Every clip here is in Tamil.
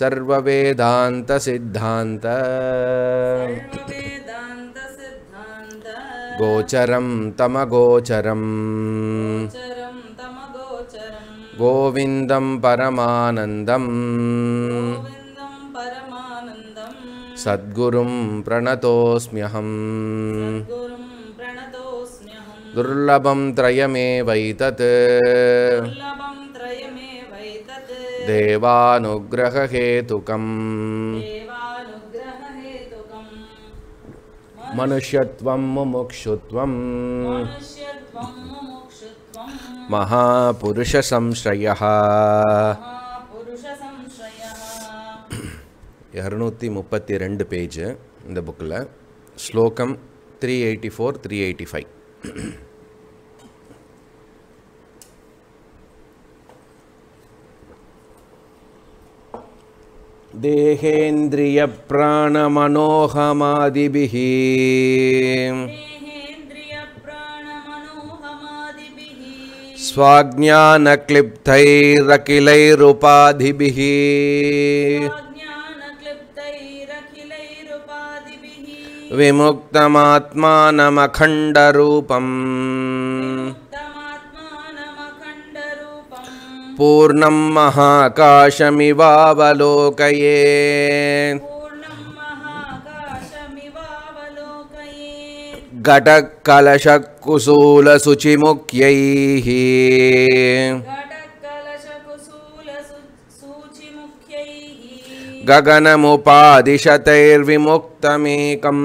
गोचरं तमगोचरम् गोविन्दं परमानन्दम् सद्गुरुं प्रणतोऽस्म्यहम् दुर्लभं त्रयमेवैतत् தேவானுகிரகேதுகம் மனுஷத்வம் முமுக்ஷுத்வம் महापुरुषसंश्रयः இரநூத்தி முப்பத்தி ரெண்டு பேஜு இந்த புக்கில் ஸ்லோகம் three eighty four three eighty five देहेन्द्रियप्राणमनोहमादिभिः स्वाज्ञानक्लिप्तैरखिलैरुपाधिभिः विमुक्तमात्मानमखण्डरूपम् पूर्णं महाकाशमिवावलोकये घटकलशकुशूलशुचिमुख्यैः गगनमुपाधिशतैर्विमुक्तमेकम्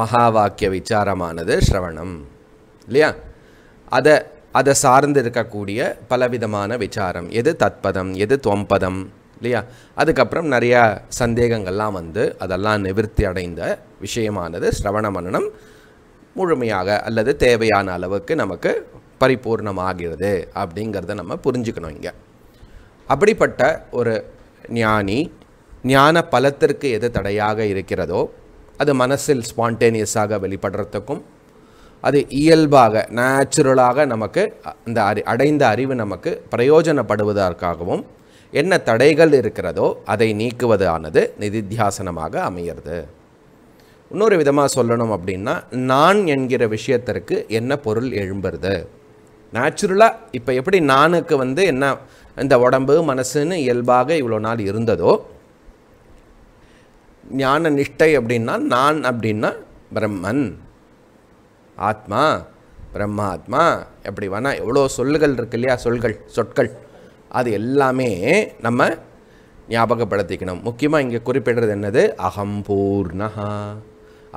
மகா வாக்கிய விசாரமானது ஸ்ரவணம் இல்லையா அதை அதை சார்ந்து இருக்கக்கூடிய பலவிதமான விசாரம் எது தத்பதம் எது துவம்பதம் இல்லையா அதுக்கப்புறம் நிறையா சந்தேகங்கள்லாம் வந்து அதெல்லாம் நிவர்த்தி அடைந்த விஷயமானது ஸ்ரவண மன்னனம் முழுமையாக அல்லது தேவையான அளவுக்கு நமக்கு பரிபூர்ணமாகிறது அப்படிங்கிறத நம்ம புரிஞ்சுக்கணும் இங்கே அப்படிப்பட்ட ஒரு ஞானி ஞான பலத்திற்கு எது தடையாக இருக்கிறதோ அது மனசில் ஸ்பான்டேனியஸாக வெளிப்படுறதுக்கும் அது இயல்பாக நேச்சுரலாக நமக்கு அந்த அறி அடைந்த அறிவு நமக்கு பிரயோஜனப்படுவதற்காகவும் என்ன தடைகள் இருக்கிறதோ அதை நீக்குவது ஆனது நிதித்தியாசனமாக அமையிறது இன்னொரு விதமாக சொல்லணும் அப்படின்னா நான் என்கிற விஷயத்திற்கு என்ன பொருள் எழும்புறது நேச்சுரலாக இப்போ எப்படி நானுக்கு வந்து என்ன இந்த உடம்பு மனசுன்னு இயல்பாக இவ்வளோ நாள் இருந்ததோ ஞான நிஷ்டை அப்படின்னா நான் அப்படின்னா பிரம்மன் ஆத்மா பிரம்மாத்மா எப்படி வேணால் எவ்வளோ சொல்லுகள் இருக்கு இல்லையா சொல்கள் சொற்கள் அது எல்லாமே நம்ம ஞாபகப்படுத்திக்கணும் முக்கியமாக இங்கே குறிப்பிடுறது என்னது அகம் பூர்ணா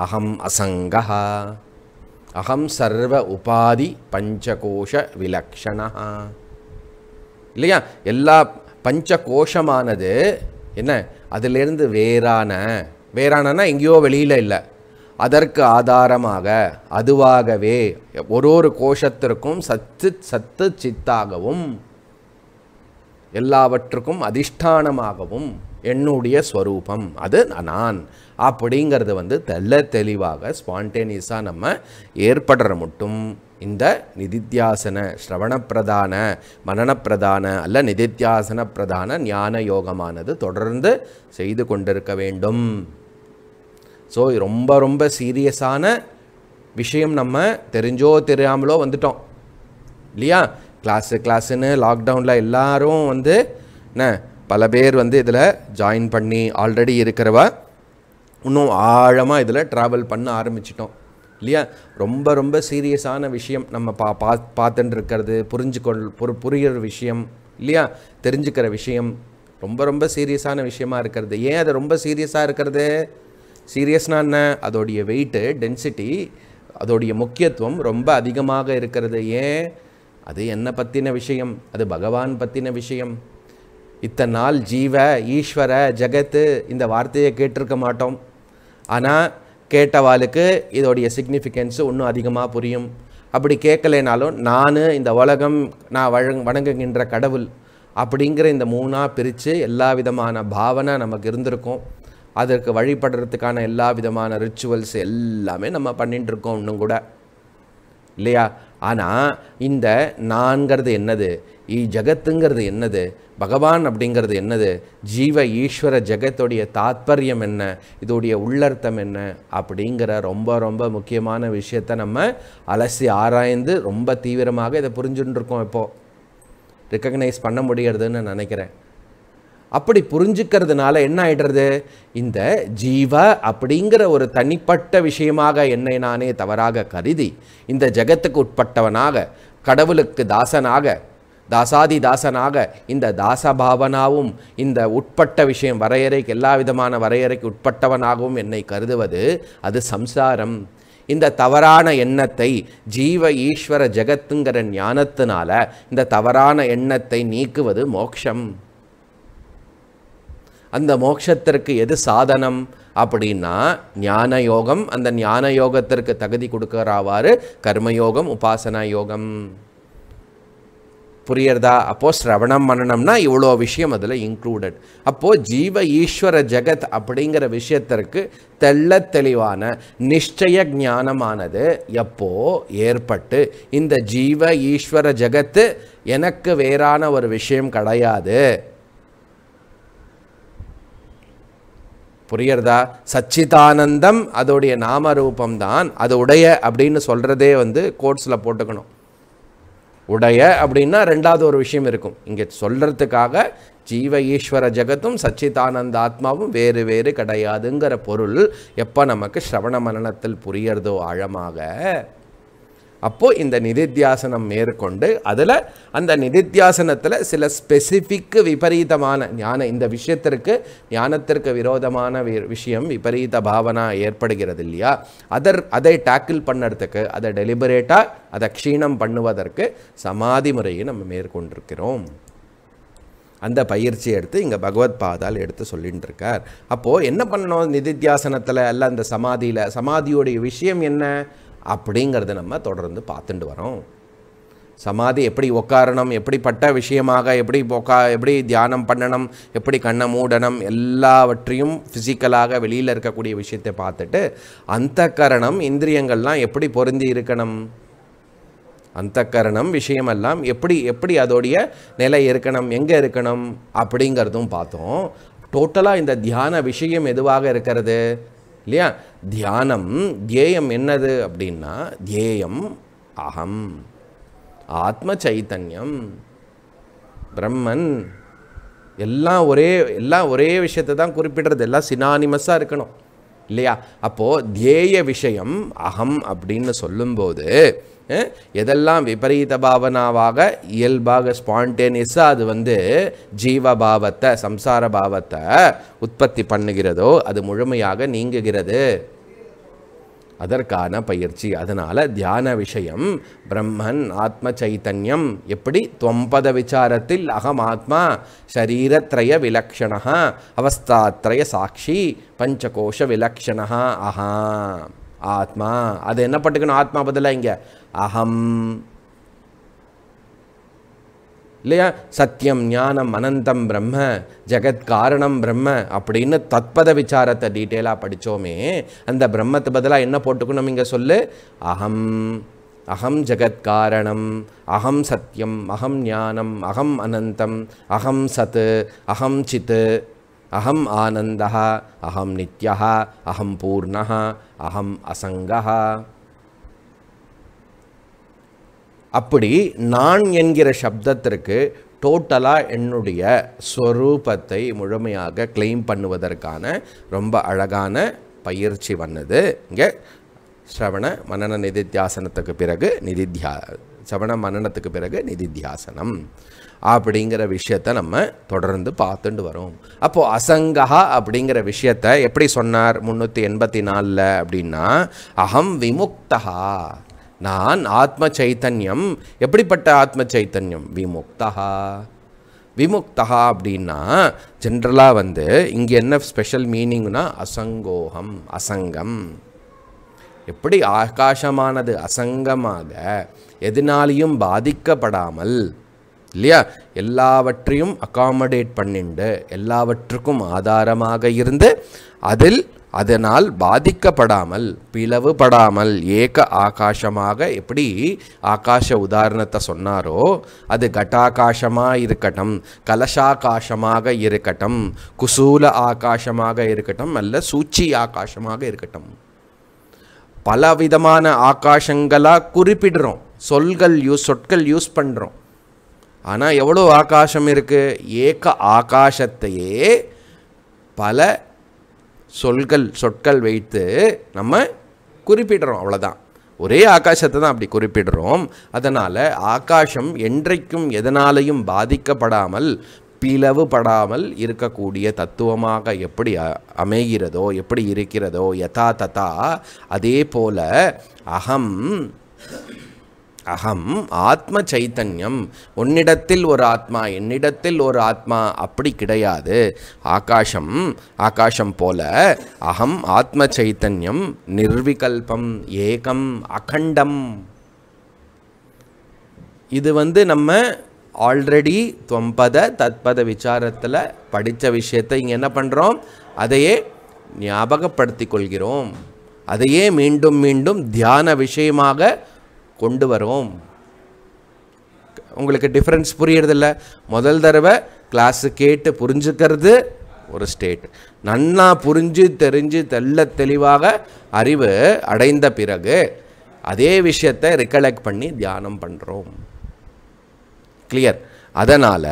அகம் அசங்கா அகம் சர்வ உபாதி பஞ்சகோஷ விலக்ஷணா இல்லையா எல்லா பஞ்சகோஷமானது என்ன அதிலிருந்து வேறான வேறானனா எங்கேயோ வெளியில் இல்லை அதற்கு ஆதாரமாக அதுவாகவே ஒரு ஒரு கோஷத்திற்கும் சத்து சத்து சித்தாகவும் எல்லாவற்றுக்கும் அதிஷ்டானமாகவும் என்னுடைய ஸ்வரூபம் அது நான் அப்படிங்கிறது வந்து தெல்ல தெளிவாக ஸ்பான்டேனியஸாக நம்ம ஏற்படுற மட்டும் இந்த நிதித்தியாசன ஸ்ரவணப்பிரதான மனநப்பிரதான அல்ல நிதித்தியாசன பிரதான ஞான யோகமானது தொடர்ந்து செய்து கொண்டிருக்க வேண்டும் ஸோ ரொம்ப ரொம்ப சீரியஸான விஷயம் நம்ம தெரிஞ்சோ தெரியாமலோ வந்துட்டோம் இல்லையா கிளாஸு கிளாஸுன்னு லாக்டவுனில் எல்லோரும் வந்து என்ன பல பேர் வந்து இதில் ஜாயின் பண்ணி ஆல்ரெடி இருக்கிறவ இன்னும் ஆழமாக இதில் ட்ராவல் பண்ண ஆரம்பிச்சிட்டோம் இல்லையா ரொம்ப ரொம்ப சீரியஸான விஷயம் நம்ம பா பா பார்த்துட்டு இருக்கிறது புரிஞ்சுக்கொள் புரி புரிகிற விஷயம் இல்லையா தெரிஞ்சுக்கிற விஷயம் ரொம்ப ரொம்ப சீரியஸான விஷயமா இருக்கிறது ஏன் அது ரொம்ப சீரியஸாக இருக்கிறது சீரியஸ்னா என்ன அதோடைய வெயிட்டு டென்சிட்டி அதோடைய முக்கியத்துவம் ரொம்ப அதிகமாக இருக்கிறது ஏன் அது என்ன பற்றின விஷயம் அது பகவான் பற்றின விஷயம் இத்தனை நாள் ஜீவ ஈஸ்வர ஜெகத்து இந்த வார்த்தையை கேட்டிருக்க மாட்டோம் ஆனால் கேட்டவாளுக்கு இதோடைய சிக்னிஃபிகன்ஸு இன்னும் அதிகமாக புரியும் அப்படி கேட்கலைனாலும் நான் இந்த உலகம் நான் வழங் வணங்குகின்ற கடவுள் அப்படிங்கிற இந்த மூணாக பிரித்து எல்லா விதமான பாவனை நமக்கு இருந்திருக்கும் அதற்கு வழிபடுறதுக்கான எல்லா விதமான ரிச்சுவல்ஸ் எல்லாமே நம்ம பண்ணிட்டுருக்கோம் இன்னும் கூட இல்லையா ஆனால் இந்த நான்கிறது என்னது ஜகத்துங்கிறது என்னது பகவான் அப்படிங்கிறது என்னது ஜீவ ஈஸ்வர ஜெகத்துடைய தாத்பரியம் என்ன இதோடைய உள்ளர்த்தம் என்ன அப்படிங்கிற ரொம்ப ரொம்ப முக்கியமான விஷயத்தை நம்ம அலசி ஆராய்ந்து ரொம்ப தீவிரமாக இதை புரிஞ்சுட்டு இருக்கோம் இப்போது ரெக்கக்னைஸ் பண்ண முடியறதுன்னு நினைக்கிறேன் அப்படி புரிஞ்சுக்கிறதுனால என்ன ஆயிடுறது இந்த ஜீவ அப்படிங்கிற ஒரு தனிப்பட்ட விஷயமாக என்னை நானே தவறாக கருதி இந்த ஜெகத்துக்கு உட்பட்டவனாக கடவுளுக்கு தாசனாக தாசாதி தாசனாக இந்த தாசபாவனாவும் இந்த உட்பட்ட விஷயம் வரையறைக்கு எல்லா விதமான வரையறைக்கு உட்பட்டவனாகவும் என்னை கருதுவது அது சம்சாரம் இந்த தவறான எண்ணத்தை ஜீவ ஈஸ்வர ஜெகத்துங்கிற ஞானத்தினால இந்த தவறான எண்ணத்தை நீக்குவது மோக்ஷம் அந்த மோட்சத்திற்கு எது சாதனம் அப்படின்னா ஞான யோகம் அந்த ஞான யோகத்திற்கு தகுதி கொடுக்கறாவாறு கர்மயோகம் உபாசனா யோகம் புரியறதா அப்போது ஸ்ரவணம் பண்ணணும்னா இவ்வளோ விஷயம் அதில் இன்க்ளூடட் அப்போது ஜீவ ஈஸ்வர ஜெகத் அப்படிங்கிற விஷயத்திற்கு தெள்ள தெளிவான நிச்சய ஞானமானது எப்போ ஏற்பட்டு இந்த ஜீவ ஈஸ்வர ஜெகத்து எனக்கு வேறான ஒரு விஷயம் கிடையாது புரியறதா சச்சிதானந்தம் அதோடைய நாமரூபம் தான் அது உடைய அப்படின்னு சொல்கிறதே வந்து கோட்ஸில் போட்டுக்கணும் உடைய அப்படின்னா ரெண்டாவது ஒரு விஷயம் இருக்கும் இங்கே சொல்கிறதுக்காக ஜீவ ஈஸ்வர ஜெகத்தும் சச்சிதானந்த ஆத்மாவும் வேறு வேறு கிடையாதுங்கிற பொருள் எப்போ நமக்கு ஸ்ரவண மரணத்தில் புரியறதோ ஆழமாக அப்போது இந்த நிதித்தியாசனம் மேற்கொண்டு அதில் அந்த நிதித்தியாசனத்தில் சில ஸ்பெசிஃபிக்கு விபரீதமான ஞான இந்த விஷயத்திற்கு ஞானத்திற்கு விரோதமான வி விஷயம் விபரீத பாவனா ஏற்படுகிறது இல்லையா அதர் அதை டேக்கிள் பண்ணுறதுக்கு அதை டெலிபரேட்டாக அதை க்ஷீணம் பண்ணுவதற்கு சமாதி முறையை நம்ம மேற்கொண்டிருக்கிறோம் அந்த பயிற்சி எடுத்து இங்கே பகவத் பாதால் எடுத்து சொல்லிகிட்டு இருக்கார் அப்போது என்ன பண்ணணும் நிதித்தியாசனத்தில் அல்ல அந்த சமாதியில் சமாதியோடைய விஷயம் என்ன அப்படிங்கிறத நம்ம தொடர்ந்து பார்த்துட்டு வரோம் சமாதி எப்படி உட்காரணும் எப்படிப்பட்ட விஷயமாக எப்படி உக்கா எப்படி தியானம் பண்ணணும் எப்படி கண்ணை மூடணும் எல்லாவற்றையும் ஃபிசிக்கலாக வெளியில் இருக்கக்கூடிய விஷயத்தை பார்த்துட்டு அந்த கரணம் இந்திரியங்கள்லாம் எப்படி பொருந்தி இருக்கணும் அந்த கரணம் விஷயமெல்லாம் எப்படி எப்படி அதோடைய நிலை இருக்கணும் எங்கே இருக்கணும் அப்படிங்கிறதும் பார்த்தோம் டோட்டலாக இந்த தியான விஷயம் எதுவாக இருக்கிறது இல்லையா தியானம் தியேயம் என்னது அப்படின்னா தியேயம் அகம் ஆத்ம சைத்தன்யம் பிரம்மன் எல்லாம் ஒரே எல்லாம் ஒரே விஷயத்தை தான் குறிப்பிடுறது எல்லாம் சினானிமஸாக இருக்கணும் இல்லையா அப்போது தேய விஷயம் அகம் அப்படின்னு சொல்லும்போது எதெல்லாம் விபரீத பாவனாவாக இயல்பாக ஸ்பான்டேனியஸாக அது வந்து ஜீவ பாவத்தை சம்சார பாவத்தை உற்பத்தி பண்ணுகிறதோ அது முழுமையாக நீங்குகிறது அதற்கான பயிற்சி அதனால் தியான விஷயம் பிரம்மன் ஆத்ம சைத்தன்யம் எப்படி தொம்பத விசாரத்தில் அகம் ஆத்மா சரீரத்ரய விலக்ஷணா அவஸ்தாத்ரய சாட்சி பஞ்சகோஷ விலக்ஷணா அஹா ஆத்மா அது என்ன பட்டுக்கணும் ஆத்மா பதிலாக இங்கே அகம் இல்லையா சத்தியம் ஞானம் அனந்தம் பிரம்ம ஜெகத் காரணம் பிரம்ம அப்படின்னு தத்பத விசாரத்தை டீட்டெயிலாக படித்தோமே அந்த பிரம்மத்து பதிலாக என்ன போட்டுக்கணும் இங்கே சொல்லு அகம் அகம் ஜெகத்காரணம் அகம் சத்தியம் அகம் ஞானம் அகம் அனந்தம் அகம் சத் அகம் சித்து அகம் ஆனந்தா அகம் நித்யா அகம் பூர்ணா அகம் அசங்கா அப்படி நான் என்கிற சப்தத்திற்கு டோட்டலாக என்னுடைய ஸ்வரூபத்தை முழுமையாக கிளைம் பண்ணுவதற்கான ரொம்ப அழகான பயிற்சி வந்தது இங்கே சிரவண மனன நிதித்தியாசனத்துக்கு பிறகு நிதித்தியா சவண மனனத்துக்கு பிறகு நிதித்தியாசனம் அப்படிங்கிற விஷயத்த நம்ம தொடர்ந்து பார்த்துட்டு வரோம் அப்போது அசங்கா அப்படிங்கிற விஷயத்த எப்படி சொன்னார் முந்நூற்றி எண்பத்தி நாலில் அப்படின்னா அகம் விமுக்தகா நான் ஆத்ம சைத்தன்யம் எப்படிப்பட்ட ஆத்ம சைத்தன்யம் விமுக்தா விமுக்தா அப்படின்னா ஜென்ரலாக வந்து இங்கே என்ன ஸ்பெஷல் மீனிங்னா அசங்கோகம் அசங்கம் எப்படி ஆகாசமானது அசங்கமாக எதனாலையும் பாதிக்கப்படாமல் இல்லையா எல்லாவற்றையும் அகாமடேட் பண்ணிண்டு எல்லாவற்றுக்கும் ஆதாரமாக இருந்து அதில் அதனால் பாதிக்கப்படாமல் பிளவுபடாமல் ஏக ஆகாசமாக எப்படி ஆகாஷ உதாரணத்தை சொன்னாரோ அது கட்டாகாசமாக இருக்கட்டும் கலசாகாசமாக இருக்கட்டும் குசூல ஆகாசமாக இருக்கட்டும் அல்ல சூச்சி ஆகாசமாக இருக்கட்டும் பலவிதமான ஆகாசங்களாக குறிப்பிடுறோம் சொல்கள் யூஸ் சொற்கள் யூஸ் பண்ணுறோம் ஆனால் எவ்வளோ ஆகாசம் இருக்குது ஏக ஆகாசத்தையே பல சொல்கள் சொற்கள் வைத்து நம்ம குறிப்பிடுறோம் அவ்வளோதான் ஒரே ஆகாசத்தை தான் அப்படி குறிப்பிடுறோம் அதனால் ஆகாசம் என்றைக்கும் எதனாலையும் பாதிக்கப்படாமல் பிளவுபடாமல் இருக்கக்கூடிய தத்துவமாக எப்படி அமைகிறதோ எப்படி இருக்கிறதோ யதா ததா அதே போல அகம் அகம் ஆத்ம சைத்தன்யம் உன்னிடத்தில் ஒரு ஆத்மா என்னிடத்தில் ஒரு ஆத்மா அப்படி கிடையாது ஆகாஷம் ஆகாஷம் போல அகம் ஆத்ம சைத்தன்யம் நிர்விகல்பம் ஏகம் அகண்டம் இது வந்து நம்ம ஆல்ரெடி தொம்பத தத்பத விசாரத்தில் படித்த விஷயத்தை இங்கே என்ன பண்ணுறோம் அதையே ஞாபகப்படுத்தி கொள்கிறோம் அதையே மீண்டும் மீண்டும் தியான விஷயமாக கொண்டு வரும் உங்களுக்கு டிஃப்ரென்ஸ் புரியறதில்ல முதல் தடவை கிளாஸு கேட்டு புரிஞ்சுக்கிறது ஒரு ஸ்டேட் நன்னா புரிஞ்சு தெரிஞ்சு தெல்ல தெளிவாக அறிவு அடைந்த பிறகு அதே விஷயத்தை ரிகலெக்ட் பண்ணி தியானம் பண்ணுறோம் கிளியர் அதனால்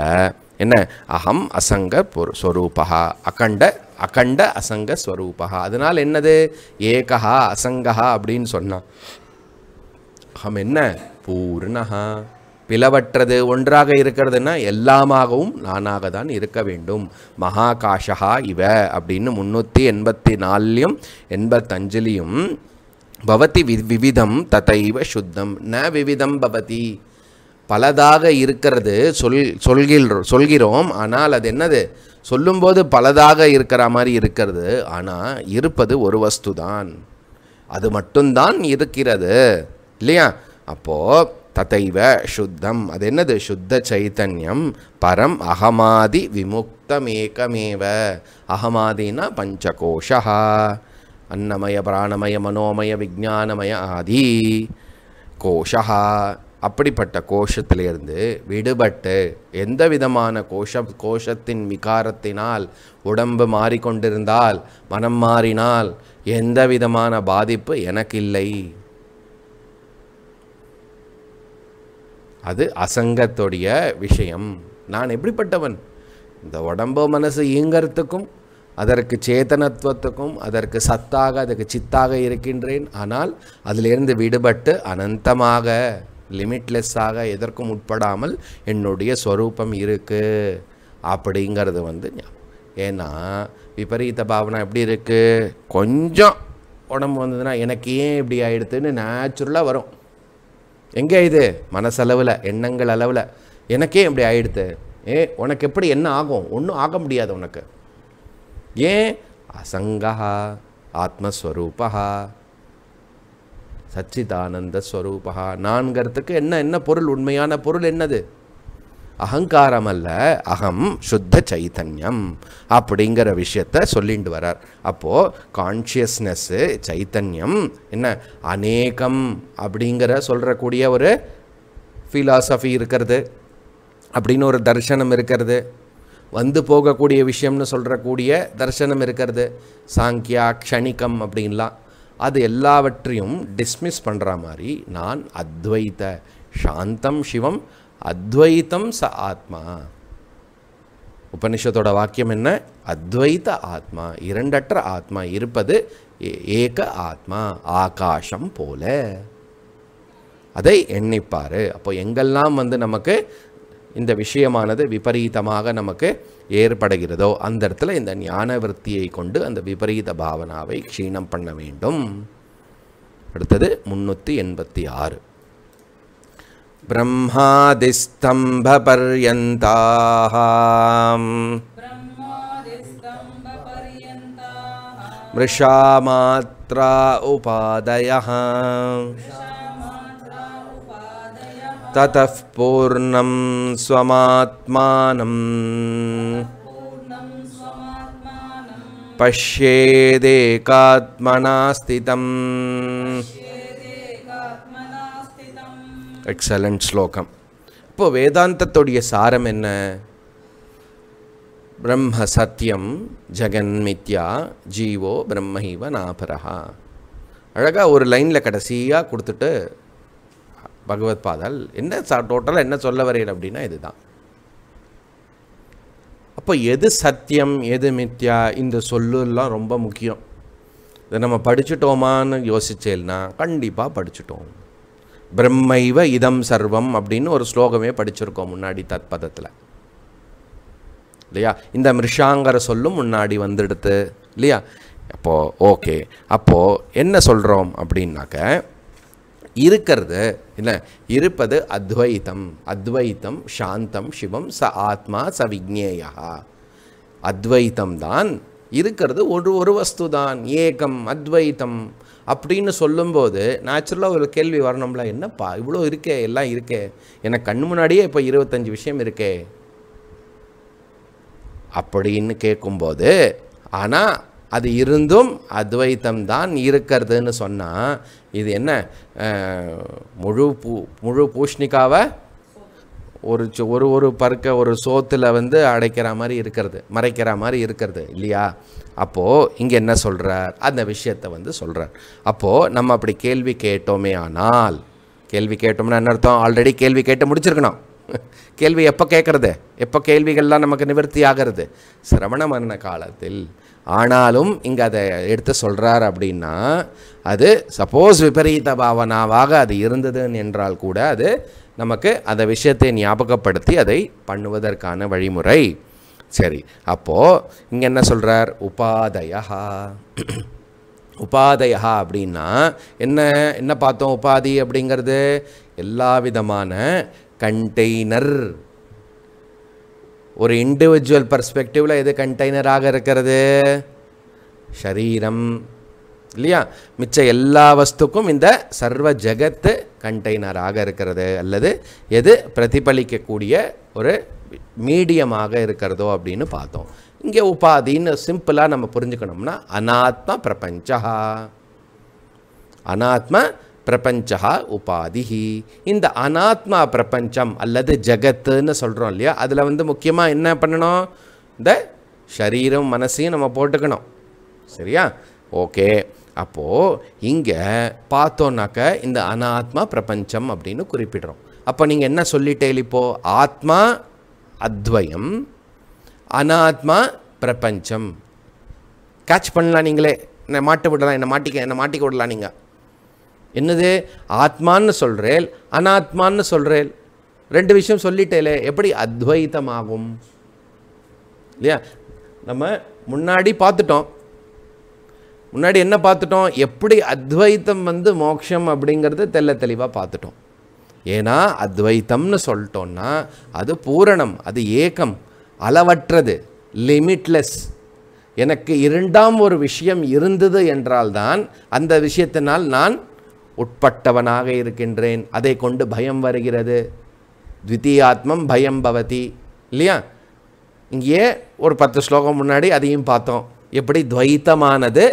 என்ன அகம் அசங்க ஸ்வரூபா அகண்ட அகண்ட அசங்க ஸ்வரூபா அதனால் என்னது ஏகா அசங்கா அப்படின்னு சொன்னான் அகம் என்ன பூர்ணகா பிளவற்றது ஒன்றாக இருக்கிறதுனா எல்லாமாகவும் நானாக தான் இருக்க வேண்டும் மகாகாஷா இவ அப்படின்னு முந்நூற்றி எண்பத்தி நாலுலையும் எண்பத்தஞ்சுலேயும் பவதி வி விவிதம் ததைவ சுத்தம் ந விவிதம் பவதி பலதாக இருக்கிறது சொல் சொல்கிறோம் சொல்கிறோம் ஆனால் அது என்னது சொல்லும்போது பலதாக இருக்கிற மாதிரி இருக்கிறது ஆனால் இருப்பது ஒரு வஸ்து தான் அது மட்டும்தான் இருக்கிறது இல்லையா அப்போது ததைவ சுத்தம் அது என்னது சுத்த சைத்தன்யம் பரம் அகமாதி விமுக்தமேகமேவ அகமாதினா பஞ்சகோஷா அன்னமய பிராணமய மனோமய விஜானமய ஆதி கோஷா அப்படிப்பட்ட கோஷத்திலிருந்து விடுபட்டு எந்த விதமான கோஷ கோஷத்தின் விகாரத்தினால் உடம்பு மாறிக்கொண்டிருந்தால் மனம் மாறினால் எந்த விதமான பாதிப்பு இல்லை அது அசங்கத்துடைய விஷயம் நான் எப்படிப்பட்டவன் இந்த உடம்போ மனசு ஈங்கறத்துக்கும் அதற்கு சேத்தனத்துவத்துக்கும் அதற்கு சத்தாக அதற்கு சித்தாக இருக்கின்றேன் ஆனால் அதிலிருந்து விடுபட்டு அனந்தமாக லிமிட்லெஸ்ஸாக எதற்கும் உட்படாமல் என்னுடைய ஸ்வரூபம் இருக்குது அப்படிங்கிறது வந்து ஏன்னா விபரீத பாவனை எப்படி இருக்குது கொஞ்சம் உடம்பு வந்ததுன்னா எனக்கு ஏன் இப்படி ஆகிடுதுன்னு நேச்சுரலாக வரும் எங்கே இது மனசளவில் எண்ணங்கள் அளவில் எனக்கே இப்படி ஆகிடுது ஏ உனக்கு எப்படி என்ன ஆகும் ஒன்றும் ஆக முடியாது உனக்கு ஏன் அசங்கா ஆத்மஸ்வரூபா சச்சிதானந்த ஸ்வரூபா நான்கிறதுக்கு என்ன என்ன பொருள் உண்மையான பொருள் என்னது அகங்காரம் அல்ல அகம் சுத்த சைத்தன்யம் அப்படிங்கிற விஷயத்த சொல்லிட்டு வரார் அப்போது கான்ஷியஸ்னஸ்ஸு சைத்தன்யம் என்ன அநேகம் அப்படிங்கிற சொல்கிறக்கூடிய ஒரு ஃபிலாசபி இருக்கிறது அப்படின்னு ஒரு தர்சனம் இருக்கிறது வந்து போகக்கூடிய விஷயம்னு சொல்கிறக்கூடிய தர்சனம் இருக்கிறது சாங்கியா க்ஷணிக்கம் அப்படின்லாம் அது எல்லாவற்றையும் டிஸ்மிஸ் பண்ணுற மாதிரி நான் அத்வைத சாந்தம் சிவம் அத்வைத்தம் ச ஆத்மா உபனிஷத்தோட வாக்கியம் என்ன அத்வைத்த ஆத்மா இரண்டற்ற ஆத்மா இருப்பது ஏக ஆத்மா ஆகாஷம் போல அதை எண்ணிப்பார் அப்போ எங்கெல்லாம் வந்து நமக்கு இந்த விஷயமானது விபரீதமாக நமக்கு ஏற்படுகிறதோ அந்த இடத்துல இந்த ஞான விற்த்தியை கொண்டு அந்த விபரீத பாவனாவை க்ஷீணம் பண்ண வேண்டும் அடுத்தது முன்னூற்றி எண்பத்தி ஆறு ब्रह्मादिस्तम्भपर्यन्ताः मृषामात्रा उपादयः ततः पूर्णं स्वमात्मानम् पश्येदेकात्मना स्थितम् எக்ஸலண்ட் ஸ்லோகம் இப்போ வேதாந்தத்துடைய சாரம் என்ன பிரம்ம சத்தியம் ஜெகன்மித்யா ஜீவோ பிரம்மஹீவ நாபரஹா அழகாக ஒரு லைனில் கடைசியாக கொடுத்துட்டு பகவத் பாதால் என்ன டோட்டலாக என்ன சொல்ல வரையிற அப்படின்னா இதுதான் அப்போ எது சத்தியம் எது மித்யா இந்த சொல்லெல்லாம் ரொம்ப முக்கியம் இதை நம்ம படிச்சுட்டோமான்னு யோசிச்சேன்னா கண்டிப்பாக படிச்சுட்டோம் பிரம்மைவ இதம் சர்வம் அப்படின்னு ஒரு ஸ்லோகமே படிச்சிருக்கோம் முன்னாடி பதத்தில் இல்லையா இந்த மிருஷாங்கர சொல்லும் முன்னாடி வந்துடுத்து இல்லையா அப்போது ஓகே அப்போது என்ன சொல்கிறோம் அப்படின்னாக்க இருக்கிறது இல்லை இருப்பது அத்வைத்தம் அத்வைத்தம் சாந்தம் சிவம் ச ஆத்மா ச விக்னேயா அத்வைத்தம் தான் இருக்கிறது ஒரு ஒரு வஸ்து தான் ஏகம் அத்வைத்தம் அப்படின்னு சொல்லும்போது நேச்சுரலாக ஒரு கேள்வி வரணும்ல என்னப்பா இவ்வளோ இருக்கே எல்லாம் இருக்கே எனக்கு கண் முன்னாடியே இப்போ இருபத்தஞ்சி விஷயம் இருக்கே அப்படின்னு கேட்கும்போது ஆனால் அது இருந்தும் அத்வைத்தம் தான் இருக்கிறதுன்னு சொன்னால் இது என்ன முழு பூ முழு பூஷ்ணிக்காவை ஒரு ஒரு ஒரு பறக்க ஒரு சோத்தில் வந்து அடைக்கிற மாதிரி இருக்கிறது மறைக்கிற மாதிரி இருக்கிறது இல்லையா அப்போது இங்கே என்ன சொல்கிறார் அந்த விஷயத்தை வந்து சொல்கிறார் அப்போது நம்ம அப்படி கேள்வி கேட்டோமே ஆனால் கேள்வி கேட்டோம்னா என்ன அர்த்தம் ஆல்ரெடி கேள்வி கேட்டு முடிச்சிருக்கணும் கேள்வி எப்போ கேட்குறது எப்போ கேள்விகள்லாம் நமக்கு நிவர்த்தி ஆகிறது சிரவண மரண காலத்தில் ஆனாலும் இங்கே அதை எடுத்து சொல்கிறார் அப்படின்னா அது சப்போஸ் விபரீத பாவனாவாக அது இருந்தது என்றால் கூட அது நமக்கு அந்த விஷயத்தை ஞாபகப்படுத்தி அதை பண்ணுவதற்கான வழிமுறை சரி அப்போது இங்கே என்ன சொல்கிறார் உபாதயா உபாதயா அப்படின்னா என்ன என்ன பார்த்தோம் உபாதி அப்படிங்கிறது எல்லா விதமான கண்டெய்னர் ஒரு இண்டிவிஜுவல் பர்ஸ்பெக்டிவில் எது கண்டெய்னராக இருக்கிறது ஷரீரம் இல்லையா மிச்ச எல்லா வஸ்துக்கும் இந்த சர்வ ஜெகத்து கண்டெய்னராக இருக்கிறது அல்லது எது பிரதிபலிக்கக்கூடிய ஒரு மீடியமாக இருக்கிறதோ அப்படின்னு பார்த்தோம் இங்கே உபாதின்னு சிம்பிளாக நம்ம புரிஞ்சுக்கணும்னா அனாத்ம பிரபஞ்சா அனாத்ம பிரபஞ்சா உபாதிஹி இந்த அனாத்மா பிரபஞ்சம் அல்லது ஜகத்துன்னு சொல்கிறோம் இல்லையா அதில் வந்து முக்கியமாக என்ன பண்ணணும் இந்த சரீரம் மனசையும் நம்ம போட்டுக்கணும் சரியா ஓகே அப்போது இங்கே பார்த்தோன்னாக்க இந்த அனாத்மா பிரபஞ்சம் அப்படின்னு குறிப்பிடுறோம் அப்போ நீங்கள் என்ன சொல்லிட்டே இப்போது ஆத்மா அத்வயம் அனாத்மா பிரபஞ்சம் கேட்ச் பண்ணலாம் நீங்களே என்னை மாட்ட விடலாம் என்னை மாட்டிக்க என்னை மாட்டிக்க விடலாம் நீங்கள் என்னது ஆத்மான்னு சொல்கிறேல் அனாத்மான்னு சொல்கிறேல் ரெண்டு விஷயம் சொல்லிட்டேலே எப்படி அத்வைதமாகும் இல்லையா நம்ம முன்னாடி பார்த்துட்டோம் முன்னாடி என்ன பார்த்துட்டோம் எப்படி அத்வைத்தம் வந்து மோட்சம் அப்படிங்கிறது தெல்ல தெளிவாக பார்த்துட்டோம் ஏன்னா அத்வைத்தம்னு சொல்லிட்டோன்னா அது பூரணம் அது ஏக்கம் அளவற்றது லிமிட்லெஸ் எனக்கு இரண்டாம் ஒரு விஷயம் இருந்தது என்றால்தான் அந்த விஷயத்தினால் நான் உட்பட்டவனாக இருக்கின்றேன் அதை கொண்டு பயம் வருகிறது த்வித்தீயாத்மம் பயம் பவதி இல்லையா இங்கேயே ஒரு பத்து ஸ்லோகம் முன்னாடி அதையும் பார்த்தோம் எப்படி துவைத்தமானது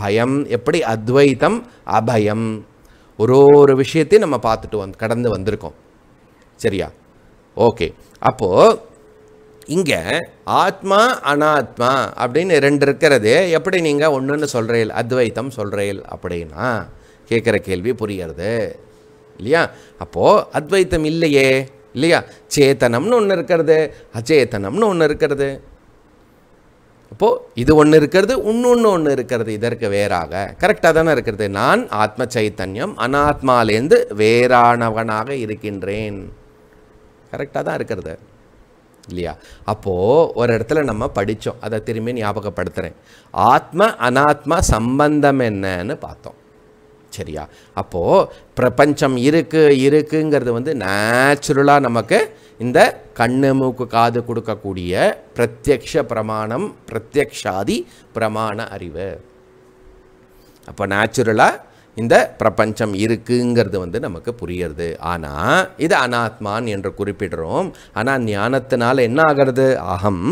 பயம் எப்படி அத்வைத்தம் அபயம் ஒரு ஒரு விஷயத்தையும் நம்ம பார்த்துட்டு வந் கடந்து வந்திருக்கோம் சரியா ஓகே அப்போது இங்கே ஆத்மா அனாத்மா அப்படின்னு ரெண்டு இருக்கிறது எப்படி நீங்கள் ஒன்றுன்னு சொல்கிறீள் அத்வைத்தம் சொல்கிறீள் அப்படின்னா கேட்குற கேள்வி புரியறது இல்லையா அப்போது அத்வைத்தம் இல்லையே இல்லையா சேத்தனம்னு ஒன்று இருக்கிறது அச்சேத்தனம்னு ஒன்று இருக்கிறது அப்போது இது ஒன்று இருக்கிறது இன்னொன்று ஒன்று இருக்கிறது இதற்கு வேறாக கரெக்டாக தானே இருக்கிறது நான் ஆத்ம சைத்தன்யம் அனாத்மாலேருந்து வேறானவனாக இருக்கின்றேன் கரெக்டாக தான் இருக்கிறது இல்லையா அப்போது ஒரு இடத்துல நம்ம படித்தோம் அதை திரும்பி ஞாபகப்படுத்துகிறேன் ஆத்ம அனாத்மா சம்பந்தம் என்னன்னு பார்த்தோம் சரியா அப்போது பிரபஞ்சம் இருக்குது இருக்குங்கிறது வந்து நேச்சுரலாக நமக்கு இந்த கண்ணு மூக்கு காது கொடுக்கக்கூடிய பிரத்யக்ஷ பிரமாணம் பிரத்யக்ஷாதி பிரமாண அறிவு அப்போ நேச்சுரலாக இந்த பிரபஞ்சம் இருக்குங்கிறது வந்து நமக்கு புரியுறது ஆனால் இது அனாத்மான் என்று குறிப்பிடுறோம் ஆனால் ஞானத்தினால் என்ன ஆகிறது அகம்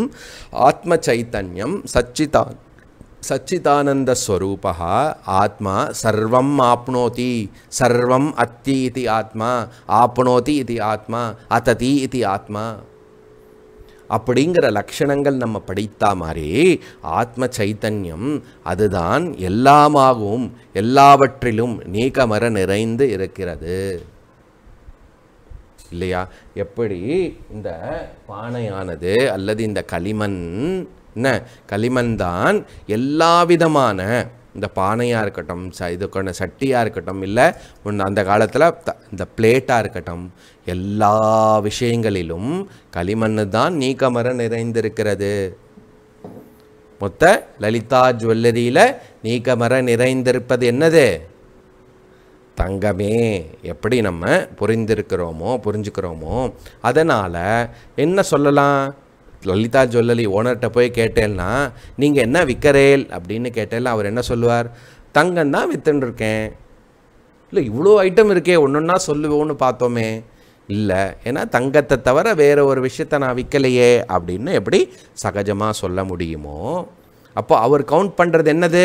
ஆத்ம சைத்தன்யம் சச்சிதான் சச்சிதானந்த ஸ்வரூபா ஆத்மா சர்வம் ஆப்னோதி சர்வம் அத்தி இது ஆத்மா ஆப்னோதி இது ஆத்மா அத்ததி இது ஆத்மா அப்படிங்கிற லக்ஷணங்கள் நம்ம படித்தா மாதிரி ஆத்ம சைத்தன்யம் அதுதான் எல்லாமாகவும் எல்லாவற்றிலும் நீக்கமர நிறைந்து இருக்கிறது இல்லையா எப்படி இந்த பானையானது அல்லது இந்த களிமண் என்ன களிமண் தான் எல்லா விதமான இந்த பானையாக இருக்கட்டும் ச இதுக்கான சட்டியாக இருக்கட்டும் இல்லை அந்த காலத்தில் த இந்த பிளேட்டாக இருக்கட்டும் எல்லா விஷயங்களிலும் களிமண் தான் நீக்கமர நிறைந்திருக்கிறது மொத்த லலிதா ஜுவல்லரியில் நீக்கமர நிறைந்திருப்பது என்னது தங்கமே எப்படி நம்ம புரிந்திருக்கிறோமோ புரிஞ்சுக்கிறோமோ அதனால் என்ன சொல்லலாம் லலிதா ஜுவல்லரி ஓனர்கிட்ட போய் கேட்டேன்னா நீங்கள் என்ன விற்கிறேல் அப்படின்னு கேட்டேல்ல அவர் என்ன சொல்லுவார் தங்கம் தான் இருக்கேன் இல்லை இவ்வளோ ஐட்டம் இருக்கே ஒன்று ஒன்றா சொல்லுவோன்னு பார்த்தோமே இல்லை ஏன்னா தங்கத்தை தவிர வேறு ஒரு விஷயத்தை நான் விற்கலையே அப்படின்னு எப்படி சகஜமாக சொல்ல முடியுமோ அப்போ அவர் கவுண்ட் பண்ணுறது என்னது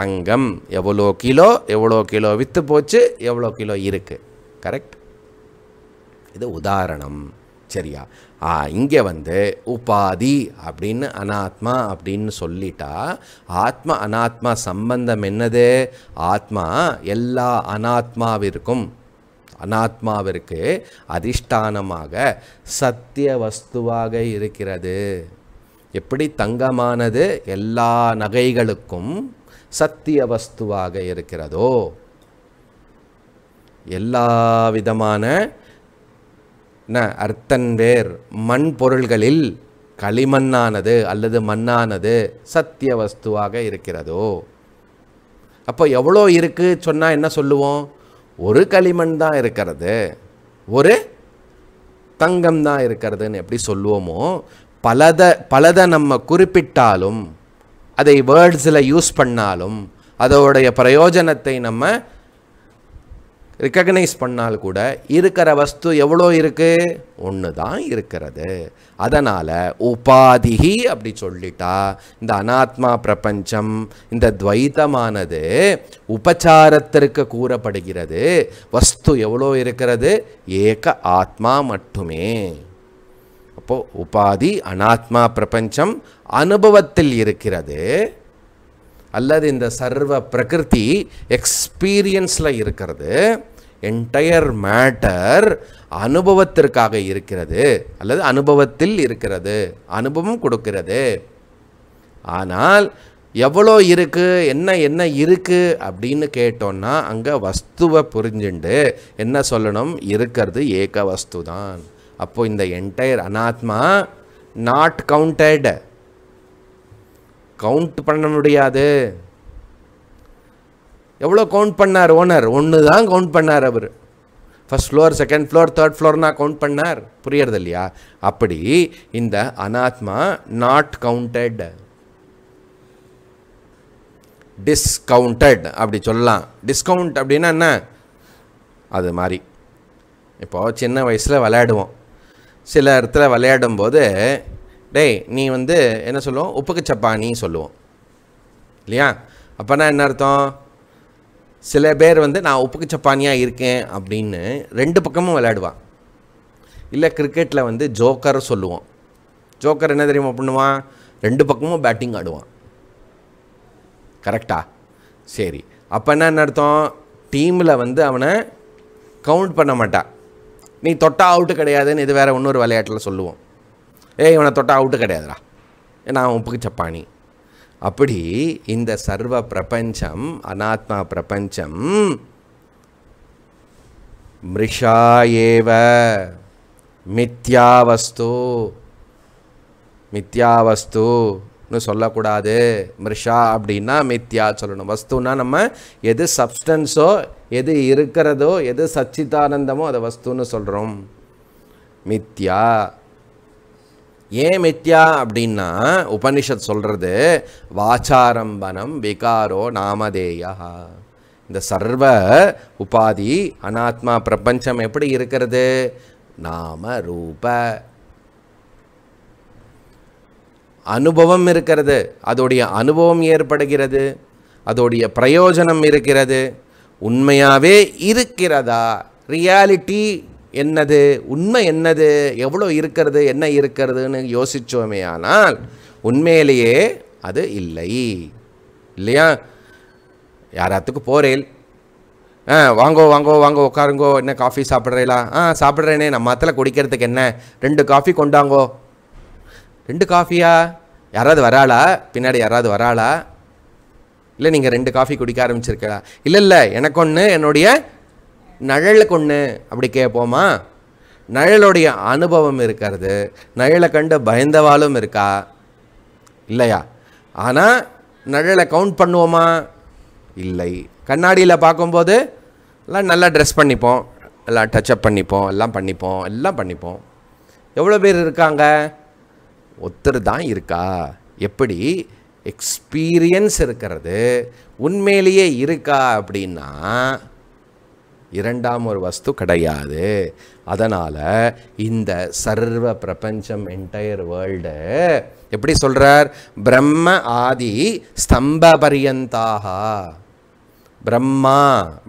தங்கம் எவ்வளோ கிலோ எவ்வளோ கிலோ விற்று போச்சு எவ்வளோ கிலோ இருக்குது கரெக்ட் இது உதாரணம் சரியா இங்கே வந்து உபாதி அப்படின்னு அனாத்மா அப்படின்னு சொல்லிட்டா ஆத்மா அனாத்மா சம்பந்தம் என்னது ஆத்மா எல்லா அனாத்மாவிற்கும் அனாத்மாவிற்கு அதிஷ்டானமாக சத்திய வஸ்துவாக இருக்கிறது எப்படி தங்கமானது எல்லா நகைகளுக்கும் சத்திய வஸ்துவாக இருக்கிறதோ எல்லா விதமான என்ன அர்த்தன் வேர் மண் பொருள்களில் களிமண்ணானது அல்லது மண்ணானது சத்திய வஸ்துவாக இருக்கிறதோ அப்போ எவ்வளோ இருக்குது சொன்னால் என்ன சொல்லுவோம் ஒரு களிமண் தான் இருக்கிறது ஒரு தங்கம் தான் இருக்கிறதுன்னு எப்படி சொல்லுவோமோ பலத பலதை நம்ம குறிப்பிட்டாலும் அதை வேர்ட்ஸில் யூஸ் பண்ணாலும் அதோடைய பிரயோஜனத்தை நம்ம ரெக்கக்னைஸ் பண்ணால் கூட இருக்கிற வஸ்து எவ்வளோ இருக்குது ஒன்று தான் இருக்கிறது அதனால் உபாதிகி அப்படி சொல்லிட்டா இந்த அனாத்மா பிரபஞ்சம் இந்த துவைத்தமானது உபச்சாரத்திற்கு கூறப்படுகிறது வஸ்து எவ்வளோ இருக்கிறது ஏக ஆத்மா மட்டுமே அப்போது உபாதி அனாத்மா பிரபஞ்சம் அனுபவத்தில் இருக்கிறது அல்லது இந்த சர்வ பிரகிருதி எக்ஸ்பீரியன்ஸில் இருக்கிறது என்டையர் மேட்டர் அனுபவத்திற்காக இருக்கிறது அல்லது அனுபவத்தில் இருக்கிறது அனுபவம் கொடுக்கிறது ஆனால் எவ்வளோ இருக்குது என்ன என்ன இருக்குது அப்படின்னு கேட்டோன்னா அங்கே வஸ்துவை புரிஞ்சுண்டு என்ன சொல்லணும் இருக்கிறது ஏக வஸ்து தான் அப்போது இந்த என்டையர் அனாத்மா நாட் கவுண்டட் கவுண்ட் பண்ண முடியாது எவ்வளோ கவுண்ட் பண்ணார் ஓனர் ஒன்று தான் கவுண்ட் பண்ணார் அவர் first floor second floor third ஃப்ளோர்னா கவுண்ட் பண்ணார் புரியறது இல்லையா அப்படி இந்த அனாத்மா நாட் கவுண்டட் டிஸ்கவுண்டட் அப்படி சொல்லலாம் டிஸ்கவுண்ட் அப்படின்னா என்ன அது மாதிரி இப்போது சின்ன வயசில் விளையாடுவோம் சில இடத்துல விளையாடும் போது டேய் நீ வந்து என்ன சொல்லுவோம் உப்புக்கு சப்பானி சொல்லுவோம் இல்லையா அப்போனா என்ன அர்த்தம் சில பேர் வந்து நான் உப்புக்கு சப்பானியாக இருக்கேன் அப்படின்னு ரெண்டு பக்கமும் விளையாடுவான் இல்லை கிரிக்கெட்டில் வந்து ஜோக்கர் சொல்லுவோம் ஜோக்கர் என்ன தெரியுமா பண்ணுவான் ரெண்டு பக்கமும் பேட்டிங் ஆடுவான் கரெக்டா சரி அப்போ என்ன அர்த்தம் டீமில் வந்து அவனை கவுண்ட் பண்ண மாட்டான் நீ தொட்டா அவுட்டு கிடையாதுன்னு இது வேறு இன்னொரு விளையாட்டில் சொல்லுவோம் ஏ இவனை தொட்டால் அவுட்டு கிடையாதுடா நான் உப்புக்கு சப்பானி அப்படி இந்த சர்வ பிரபஞ்சம் அனாத்மா பிரபஞ்சம் மிருஷா ஏவ மித்யாவஸ்து மித்யாவஸ்துன்னு சொல்லக்கூடாது மிருஷா அப்படின்னா மித்யா சொல்லணும் வஸ்துன்னா நம்ம எது சப்ஸ்டன்ஸோ எது இருக்கிறதோ எது சச்சிதானந்தமோ அதை வஸ்துன்னு சொல்கிறோம் மித்யா ஏன் மித்யா அப்படின்னா உபனிஷத் சொல்கிறது வாச்சாரம்பனம் விகாரோ நாமதேயா இந்த சர்வ உபாதி அனாத்மா பிரபஞ்சம் எப்படி இருக்கிறது நாம ரூப அனுபவம் இருக்கிறது அதோடைய அனுபவம் ஏற்படுகிறது அதோடைய பிரயோஜனம் இருக்கிறது உண்மையாகவே இருக்கிறதா ரியாலிட்டி என்னது உண்மை என்னது எவ்வளோ இருக்கிறது என்ன இருக்கிறதுன்னு யோசித்தோமே ஆனால் உண்மையிலேயே அது இல்லை இல்லையா யாராத்துக்கு போகிறேன் ஆ வாங்கோ வாங்கோ வாங்கோ உட்காருங்கோ என்ன காஃபி சாப்பிட்றீங்களா ஆ சாப்பிட்றேனே நம்ம மாத்தில் குடிக்கிறதுக்கு என்ன ரெண்டு காஃபி கொண்டாங்கோ ரெண்டு காஃபியா யாராவது வராளா பின்னாடி யாராவது வராளா இல்லை நீங்கள் ரெண்டு காஃபி குடிக்க ஆரம்பிச்சிருக்கா இல்லை இல்லை எனக்கு ஒன்று என்னுடைய நிழலை கொண்டு அப்படி கேட்போமா நழலுடைய அனுபவம் இருக்கிறது நழலை கண்டு பயந்தவாலும் இருக்கா இல்லையா ஆனால் நழலை கவுண்ட் பண்ணுவோமா இல்லை கண்ணாடியில் பார்க்கும்போது எல்லாம் நல்லா ட்ரெஸ் பண்ணிப்போம் எல்லாம் டச்சப் பண்ணிப்போம் எல்லாம் பண்ணிப்போம் எல்லாம் பண்ணிப்போம் எவ்வளோ பேர் இருக்காங்க ஒருத்தர் தான் இருக்கா எப்படி எக்ஸ்பீரியன்ஸ் இருக்கிறது உண்மையிலேயே இருக்கா அப்படின்னா இரண்டாம் ஒரு வஸ்து கிடையாது அதனால் இந்த சர்வ பிரபஞ்சம் என்டையர் வேர்ல்டு எப்படி சொல்கிறார் பிரம்ம ஆதி ஸ்தம்ப பரியந்தாக பிரம்மா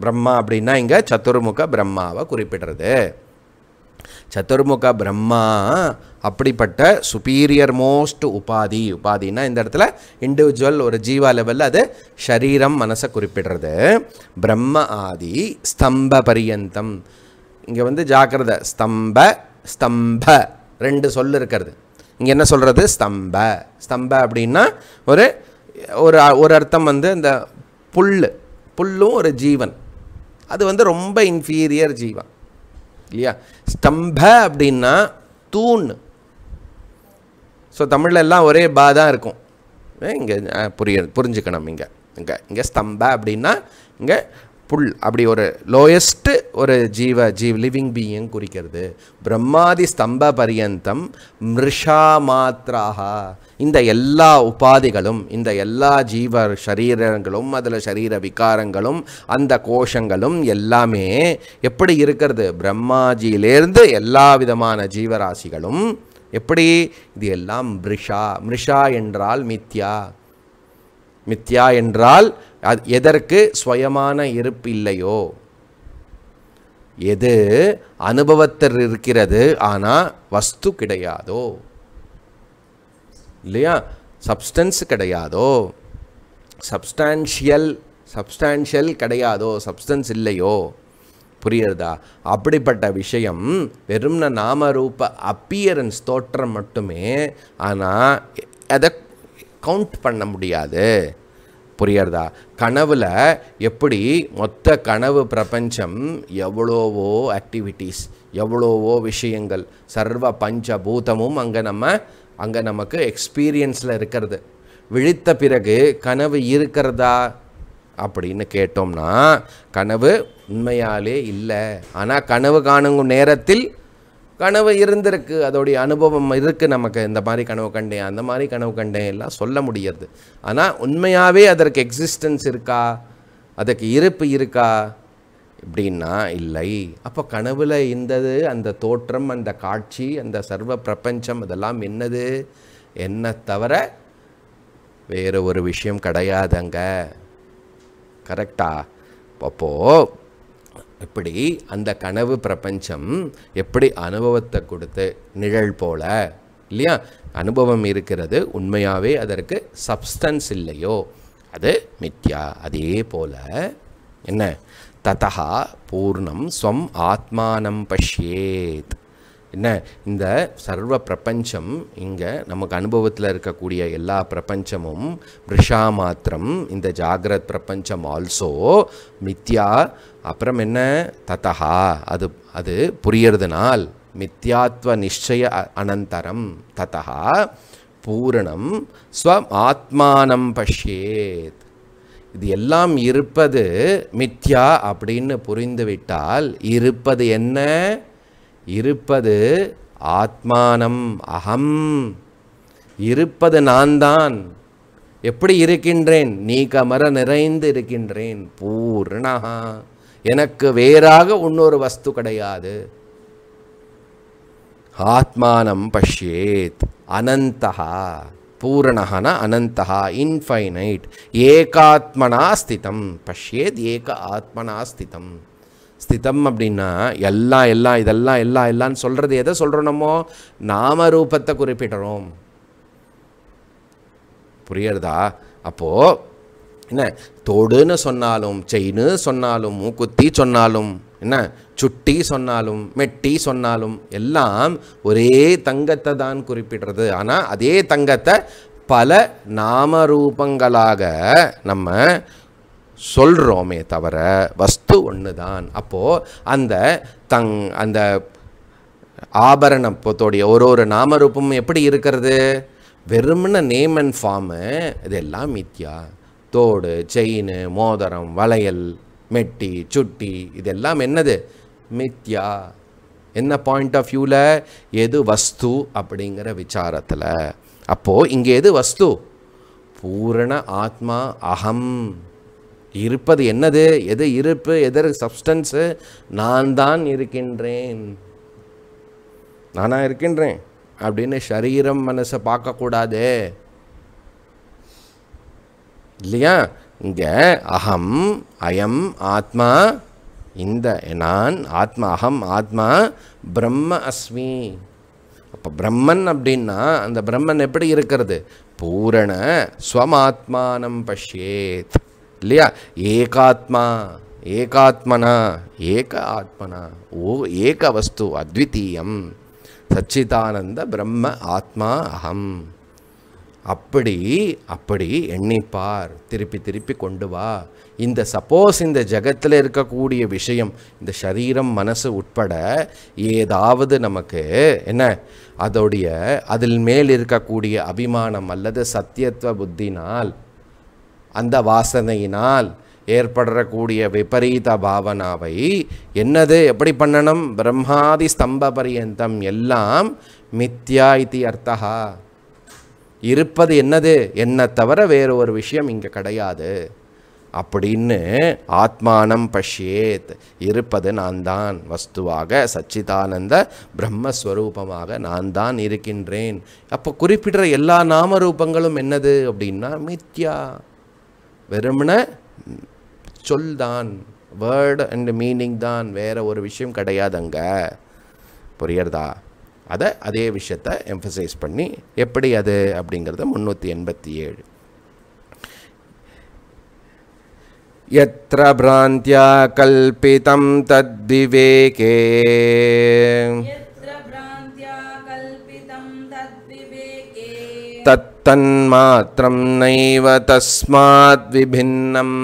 பிரம்மா அப்படின்னா இங்கே சத்துர்முக பிரம்மாவை குறிப்பிடுறது சத்துர்முக பிரம்மா அப்படிப்பட்ட சுப்பீரியர் மோஸ்ட் உபாதி உபாதினா இந்த இடத்துல இண்டிவிஜுவல் ஒரு ஜீவா லெவலில் அது ஷரீரம் மனசை குறிப்பிடுறது பிரம்ம ஆதி ஸ்தம்ப பரியந்தம் இங்கே வந்து ஜாக்கிரத ஸ்தம்ப ஸ்தம்ப ரெண்டு சொல் இருக்கிறது இங்கே என்ன சொல்கிறது ஸ்தம்ப ஸ்தம்ப அப்படின்னா ஒரு ஒரு ஒரு அர்த்தம் வந்து இந்த புல் புல்லும் ஒரு ஜீவன் அது வந்து ரொம்ப இன்ஃபீரியர் ஜீவன் இல்லையா ஸ்தம்ப அப்படின்னா தூண் ஸோ தமிழில் எல்லாம் ஒரே பா தான் இருக்கும் இங்கே புரிய புரிஞ்சுக்கணும் இங்கே இங்கே இங்கே ஸ்தம்ப அப்படின்னா இங்கே புல் அப்படி ஒரு லோயஸ்ட்டு ஒரு ஜீவ ஜீவ் லிவிங் பீயிங் குறிக்கிறது பிரம்மாதி ஸ்தம்ப பரியந்தம் மிருஷா மாத்ராக இந்த எல்லா உபாதிகளும் இந்த எல்லா ஜீவ சரீரங்களும் அதில் சரீர விகாரங்களும் அந்த கோஷங்களும் எல்லாமே எப்படி இருக்கிறது பிரம்மாஜியிலேருந்து எல்லா விதமான ஜீவராசிகளும் எப்படி இது எல்லாம் மிருஷா மிருஷா என்றால் மித்யா மித்யா என்றால் அது எதற்கு இருப்பு இல்லையோ எது அனுபவத்தில் இருக்கிறது ஆனால் வஸ்து கிடையாதோ இல்லையா சப்ஸ்டன்ஸ் கிடையாதோ சப்ஸ்டான்ஷியல் சப்ஸ்டான்ஷியல் கிடையாதோ சப்ஸ்டன்ஸ் இல்லையோ புரியுறதா அப்படிப்பட்ட விஷயம் வெறும்ன நாமரூப அப்பியரன்ஸ் தோற்றம் மட்டுமே ஆனால் அதை கவுண்ட் பண்ண முடியாது புரியறதா கனவில் எப்படி மொத்த கனவு பிரபஞ்சம் எவ்வளோவோ ஆக்டிவிட்டீஸ் எவ்வளோவோ விஷயங்கள் சர்வ பஞ்சபூதமும் அங்கே நம்ம அங்கே நமக்கு எக்ஸ்பீரியன்ஸில் இருக்கிறது விழித்த பிறகு கனவு இருக்கிறதா அப்படின்னு கேட்டோம்னா கனவு உண்மையாலே இல்லை ஆனால் கனவு காணுங்கும் நேரத்தில் கனவு இருந்திருக்கு அதோடைய அனுபவம் இருக்குது நமக்கு இந்த மாதிரி கனவு கண்டேன் அந்த மாதிரி கனவு கண்டேன் எல்லாம் சொல்ல முடியாது ஆனால் உண்மையாகவே அதற்கு எக்ஸிஸ்டன்ஸ் இருக்கா அதுக்கு இருப்பு இருக்கா இப்படின்னா இல்லை அப்போ கனவுல இருந்தது அந்த தோற்றம் அந்த காட்சி அந்த சர்வ பிரபஞ்சம் அதெல்லாம் என்னது என்ன தவிர வேறு ஒரு விஷயம் கிடையாதுங்க கரெக்டா அப்போது இப்படி அந்த கனவு பிரபஞ்சம் எப்படி அனுபவத்தை கொடுத்து நிழல் போல இல்லையா அனுபவம் இருக்கிறது உண்மையாகவே அதற்கு சப்ஸ்டன்ஸ் இல்லையோ அது மித்யா அதே போல என்ன ததா பூர்ணம் ஸ்வம் ஆத்மானம் பஷ்யேத் என்ன இந்த சர்வ பிரபஞ்சம் இங்கே நமக்கு அனுபவத்தில் இருக்கக்கூடிய எல்லா பிரபஞ்சமும் பிரிஷா மாத்திரம் இந்த ஜாகிரத் பிரபஞ்சம் ஆல்சோ மித்யா அப்புறம் என்ன ததஹா அது அது புரியறதுனால் மித்யாத்வ நிச்சய அனந்தரம் ததஹா பூரணம் ஸ்வ ஆத்மானம் பஷ்யேத் இது எல்லாம் இருப்பது மித்யா அப்படின்னு புரிந்துவிட்டால் இருப்பது என்ன இருப்பது ஆத்மானம் அகம் இருப்பது நான் தான் எப்படி இருக்கின்றேன் நீ கமர நிறைந்து இருக்கின்றேன் பூர்ணா எனக்கு வேறாக இன்னொரு வஸ்து கிடையாது ஆத்மானம் பஷ்யேத் அனந்தகா பூரணகனா அனந்தகா இன்ஃபைனைட் ஏகாத்மனா ஸ்திதம் பஷ்யேத் ஏக ஆத்மனா ஸ்திதம் ஸ்திதம் அப்படின்னா எல்லா எல்லா இதெல்லாம் எல்லா எல்லான்னு சொல்கிறது எதை சொல்கிறோமோ நாம ரூபத்தை குறிப்பிடுறோம் புரியறதா அப்போது என்ன தோடுன்னு சொன்னாலும் செயின்னு சொன்னாலும் மூக்குத்தி சொன்னாலும் என்ன சுட்டி சொன்னாலும் மெட்டி சொன்னாலும் எல்லாம் ஒரே தங்கத்தை தான் குறிப்பிடுறது ஆனால் அதே தங்கத்தை பல நாமரூபங்களாக நம்ம சொல்கிறோமே தவிர வஸ்து ஒன்று தான் அப்போது அந்த தங் அந்த ஆபரணத்தோடைய ஒரு ஒரு நாமரூபமும் எப்படி இருக்கிறது வெறுமன நேம் அண்ட் ஃபார்மு இதெல்லாம் மித்யா தோடு செயின் மோதிரம் வளையல் மெட்டி சுட்டி இதெல்லாம் என்னது மித்யா என்ன பாயிண்ட் ஆஃப் வியூவில் எது வஸ்து அப்படிங்கிற விசாரத்தில் அப்போது இங்கே எது வஸ்து பூரண ஆத்மா அகம் இருப்பது என்னது எது இருப்பு எதற்கு சப்ஸ்டன்ஸு நான் தான் இருக்கின்றேன் நானாக இருக்கின்றேன் அப்படின்னு சரீரம் மனசை பார்க்கக்கூடாது இல்லையா இங்கே அகம் அயம் ஆத்மா இந்த நான் ஆத்மா அகம் ஆத்மா பிரம்ம அஸ்மி அப்போ பிரம்மன் அப்படின்னா அந்த பிரம்மன் எப்படி இருக்கிறது பூரண ஸ்வமாத்மானம் பஷேத் இல்லையா ஏகாத்மா ஏகாத்மனா ஏக ஆத்மனா ஓ ஏக வஸ்து அத்விதீயம் சச்சிதானந்த பிரம்ம ஆத்மா அகம் அப்படி அப்படி எண்ணிப்பார் திருப்பி திருப்பி கொண்டு வா இந்த சப்போஸ் இந்த ஜகத்தில் இருக்கக்கூடிய விஷயம் இந்த சரீரம் மனசு உட்பட ஏதாவது நமக்கு என்ன அதோடைய அதில் மேல் இருக்கக்கூடிய அபிமானம் அல்லது சத்தியத்துவ புத்தினால் அந்த வாசனையினால் ஏற்படக்கூடிய விபரீத பாவனாவை என்னது எப்படி பண்ணணும் பிரம்மாதி ஸ்தம்ப பரியந்தம் எல்லாம் மித்யா இத்தி அர்த்தகா இருப்பது என்னது என்னை தவிர வேறு ஒரு விஷயம் இங்கே கிடையாது அப்படின்னு ஆத்மானம் பஷ்யேத் இருப்பது நான் தான் வஸ்துவாக சச்சிதானந்த பிரம்மஸ்வரூபமாக நான் தான் இருக்கின்றேன் அப்போ குறிப்பிடுற எல்லா நாமரூபங்களும் என்னது அப்படின்னா மித்யா வெறும்ன சொல் தான் வேர்டு அண்ட் மீனிங் தான் வேறு ஒரு விஷயம் கிடையாதுங்க புரியறதா அதை அதே விஷயத்தை எம்ஃபசைஸ் பண்ணி எப்படி அது அப்படிங்கிறது முந்நூற்றி எண்பத்தி ஏழு यत्र भ्रान्त्या कल्पितं तद्विवेके तत्तन्मात्रं नैव तस्माद् विभिन्नम्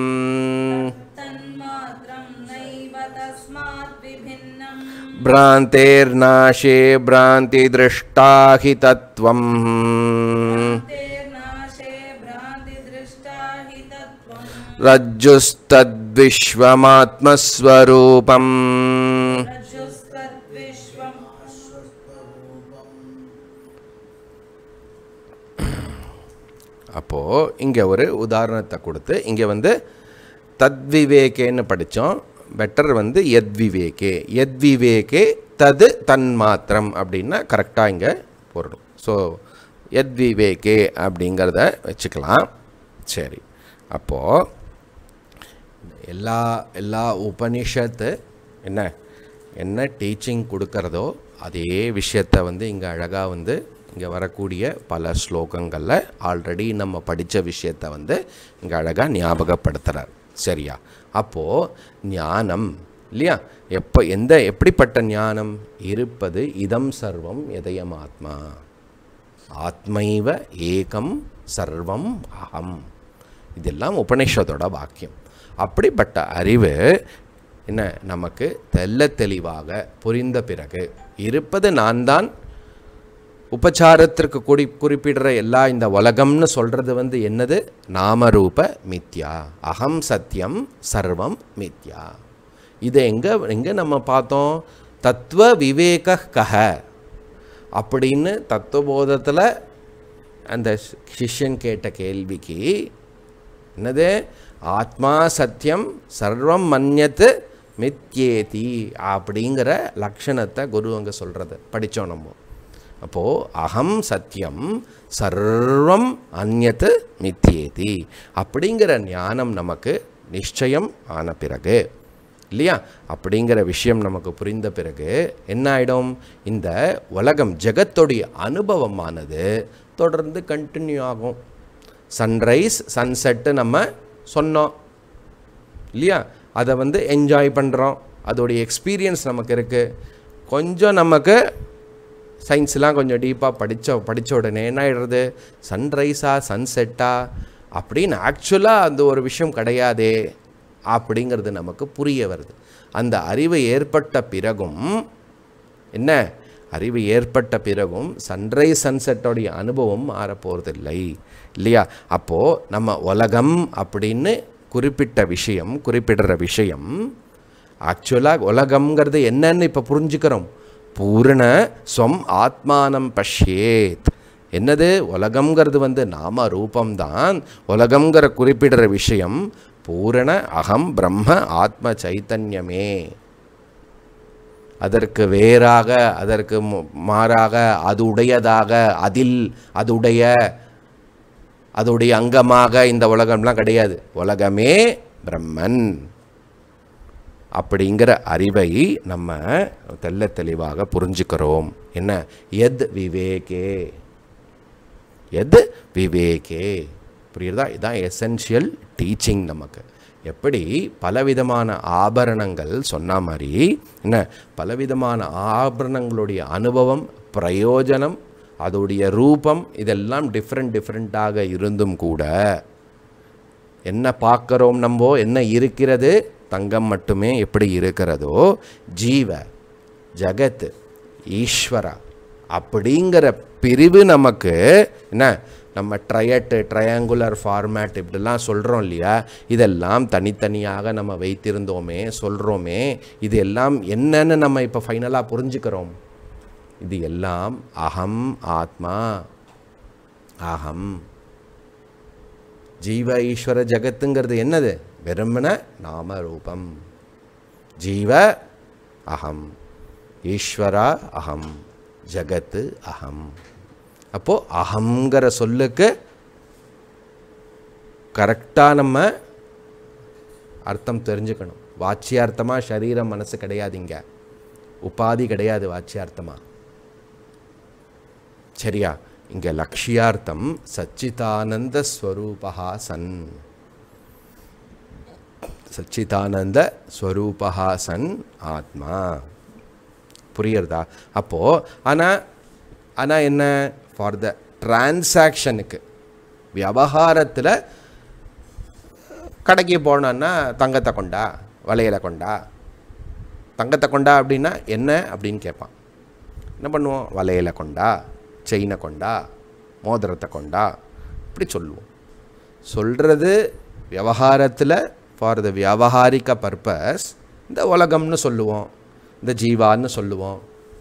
भ्रान्तेर्नाशे भ्रान्तिदृष्टा हि तत्त्वम् रज्जुस्तद्विश्वमात्मस्वरूपम् அப்போது இங்கே ஒரு உதாரணத்தை கொடுத்து இங்கே வந்து தத்விவேகேன்னு படித்தோம் பெட்டர் வந்து எத்விவேகே எத்விவேகே தது தன் மாத்திரம் அப்படின்னா கரெக்டாக இங்கே போடணும் ஸோ எத்விவேகே அப்படிங்கிறத வச்சுக்கலாம் சரி அப்போது எல்லா எல்லா உபனிஷத்து என்ன என்ன டீச்சிங் கொடுக்குறதோ அதே விஷயத்தை வந்து இங்கே அழகாக வந்து இங்கே வரக்கூடிய பல ஸ்லோகங்களில் ஆல்ரெடி நம்ம படித்த விஷயத்தை வந்து இங்கே அழகாக ஞாபகப்படுத்துகிறார் சரியா அப்போது ஞானம் இல்லையா எப்போ எந்த எப்படிப்பட்ட ஞானம் இருப்பது இதம் சர்வம் எதயம் ஆத்மா ஆத்மைவ ஏகம் சர்வம் அகம் இதெல்லாம் உபனிஷத்தோட வாக்கியம் அப்படிப்பட்ட அறிவு என்ன நமக்கு தெல்ல தெளிவாக புரிந்த பிறகு இருப்பது நான் தான் உபச்சாரத்திற்கு குடி குறிப்பிடுற எல்லா இந்த உலகம்னு சொல்கிறது வந்து என்னது நாமரூப மித்யா அகம் சத்தியம் சர்வம் மித்யா இதை எங்கே எங்கே நம்ம பார்த்தோம் தத்துவ விவேக கஹ அப்படின்னு தத்துவபோதத்தில் அந்த சிஷ்யன் கேட்ட கேள்விக்கு என்னது ஆத்மா சத்தியம் சர்வம் மன்யத்து மித்யேதி அப்படிங்கிற லக்ஷணத்தை குரு அங்கே சொல்கிறது படித்தோம் நம்ம அப்போது அகம் சத்தியம் சர்வம் அந்நத்து மித்தியேதி அப்படிங்கிற ஞானம் நமக்கு நிச்சயம் ஆன பிறகு இல்லையா அப்படிங்கிற விஷயம் நமக்கு புரிந்த பிறகு என்ன ஆகிடும் இந்த உலகம் ஜெகத்தோடைய அனுபவமானது தொடர்ந்து கண்டினியூ ஆகும் சன்ரைஸ் சன்செட்டு நம்ம சொன்னோம் இல்லையா அதை வந்து என்ஜாய் பண்ணுறோம் அதோடைய எக்ஸ்பீரியன்ஸ் நமக்கு இருக்குது கொஞ்சம் நமக்கு சயின்ஸ்லாம் கொஞ்சம் டீப்பாக படித்த படித்த உடனே என்ன ஆகிடுறது சன்ரைஸா சன்செட்டா அப்படின்னு ஆக்சுவலாக அந்த ஒரு விஷயம் கிடையாதே அப்படிங்கிறது நமக்கு புரிய வருது அந்த அறிவு ஏற்பட்ட பிறகும் என்ன அறிவு ஏற்பட்ட பிறகும் சன்ரைஸ் சன்செட்டோடைய அனுபவம் மாறப்போகிறதில்லை இல்லையா அப்போது நம்ம உலகம் அப்படின்னு குறிப்பிட்ட விஷயம் குறிப்பிடுற விஷயம் ஆக்சுவலாக உலகம்ங்கிறது என்னன்னு இப்போ புரிஞ்சுக்கிறோம் பூரண ஸ்வம் ஆத்மானம் பஷ்யேத் என்னது உலகம்ங்கிறது வந்து நாம ரூபம்தான் உலகங்கிற குறிப்பிடுற விஷயம் பூரண அகம் பிரம்ம ஆத்ம சைத்தன்யமே அதற்கு வேறாக அதற்கு மாறாக அது உடையதாக அதில் அதுடைய அதுடைய அங்கமாக இந்த உலகம்லாம் கிடையாது உலகமே பிரம்மன் அப்படிங்கிற அறிவை நம்ம தெல்ல தெளிவாக புரிஞ்சுக்கிறோம் என்ன எத் விவேகே எது விவேகே புரியுறதா இதுதான் எசென்ஷியல் டீச்சிங் நமக்கு எப்படி பலவிதமான ஆபரணங்கள் சொன்ன மாதிரி என்ன பலவிதமான ஆபரணங்களுடைய அனுபவம் பிரயோஜனம் அதோடைய ரூபம் இதெல்லாம் டிஃப்ரெண்ட் டிஃப்ரெண்ட்டாக இருந்தும் கூட என்ன பார்க்குறோம் நம்போ என்ன இருக்கிறது தங்கம் மட்டுமே எப்படி இருக்கிறதோ ஜீவ ஜகத் ஈஸ்வரா அப்படிங்கிற பிரிவு நமக்கு என்ன நம்ம ட்ரையட்டு ட்ரையாங்குலர் ஃபார்மேட் இப்படிலாம் சொல்கிறோம் இல்லையா இதெல்லாம் தனித்தனியாக நம்ம வைத்திருந்தோமே சொல்கிறோமே இது எல்லாம் என்னன்னு நம்ம இப்போ ஃபைனலாக புரிஞ்சுக்கிறோம் இது எல்லாம் அகம் ஆத்மா அகம் ஜீவ ஈஸ்வர ஜகத்துங்கிறது என்னது வெறுமன நாமரூபம் ஜீவ அகம் ஈஸ்வரா அகம் ஜகத்து அகம் அப்போது அகங்கிற சொல்லுக்கு கரெக்டாக நம்ம அர்த்தம் தெரிஞ்சுக்கணும் வாட்சியார்த்தமாக சரீரம் மனசு கிடையாதுங்க உபாதி கிடையாது வாட்சியார்த்தமாக சரியா இங்கே லக்ஷியார்த்தம் சச்சிதானந்த ஸ்வரூபா சன் சச்சிதானந்த ஸ்வரூபஹாசன் ஆத்மா புரியுறதா அப்போது ஆனால் ஆனால் என்ன ஃபார் த ட்ரான்சாக்ஷனுக்கு விவகாரத்தில் கடைக்கு போனோன்னா தங்கத்தை கொண்டா வளையலை கொண்டா தங்கத்தை கொண்டா அப்படின்னா என்ன அப்படின்னு கேட்பான் என்ன பண்ணுவோம் வளையலை கொண்டா செயினை கொண்டா மோதிரத்தை கொண்டா இப்படி சொல்லுவோம் சொல்கிறது விவகாரத்தில் ஃபார் த வியாபாரிக பர்பஸ் இந்த உலகம்னு சொல்லுவோம் இந்த ஜீவான்னு சொல்லுவோம்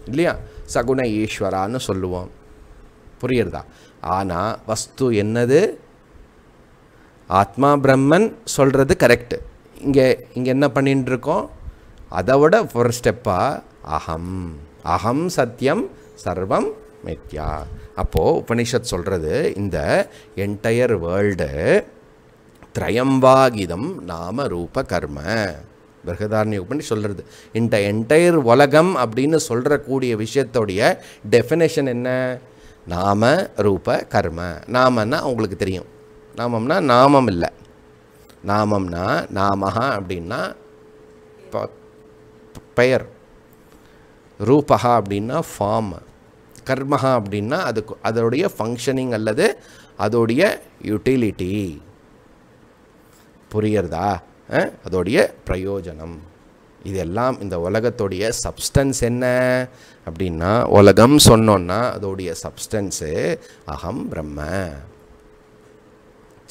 இல்லையா சகுண ஈஸ்வரான்னு சொல்லுவோம் புரியுறதா ஆனால் வஸ்து என்னது ஆத்மா பிரம்மன் சொல்கிறது கரெக்டு இங்கே இங்கே என்ன பண்ணிட்டுருக்கோம் அதை விட ஃபர்ஸ்ட் ஸ்டெப்பாக அகம் அகம் சத்தியம் சர்வம் மித்யா அப்போது உபனிஷத் சொல்கிறது இந்த என்டையர் வேர்ல்டு வாகிதம் நாம ரூப கர்ம பிருகதாரண்ய பண்ணி சொல்கிறது இந்த என்டையர் உலகம் அப்படின்னு சொல்கிற கூடிய விஷயத்தோடைய டெஃபினேஷன் என்ன நாம ரூப கர்ம நாமன்னா உங்களுக்கு தெரியும் நாமம்னா நாமம் இல்லை நாமம்னா நாமஹா அப்படின்னா பெயர் ரூபஹா அப்படின்னா ஃபார்ம் கர்மஹா அப்படின்னா அதுக்கு அதோடைய ஃபங்க்ஷனிங் அல்லது அதோடைய யூட்டிலிட்டி புரியறதா அதோடைய பிரயோஜனம் இதெல்லாம் இந்த உலகத்துடைய சப்ஸ்டன்ஸ் என்ன அப்படின்னா உலகம் சொன்னோன்னா அதோடைய சப்ஸ்டன்ஸு அகம் பிரம்ம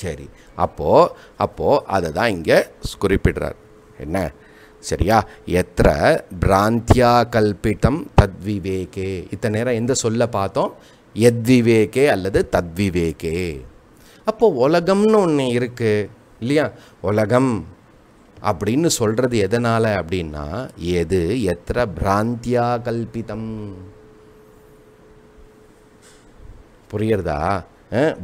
சரி அப்போது அப்போது அதை தான் இங்கே குறிப்பிடுறார் என்ன சரியா எத்த பிராந்தியா கல்பித்தம் தத்விவேகே இத்தனை நேரம் எந்த சொல்ல பார்த்தோம் எத்விவேகே அல்லது தத்விவேகே அப்போது உலகம்னு ஒன்று இருக்குது இல்லையா உலகம் அப்படின்னு சொல்கிறது எதனால் அப்படின்னா எது எத்திர பிராந்தியா கல்பிதம் புரியுறதா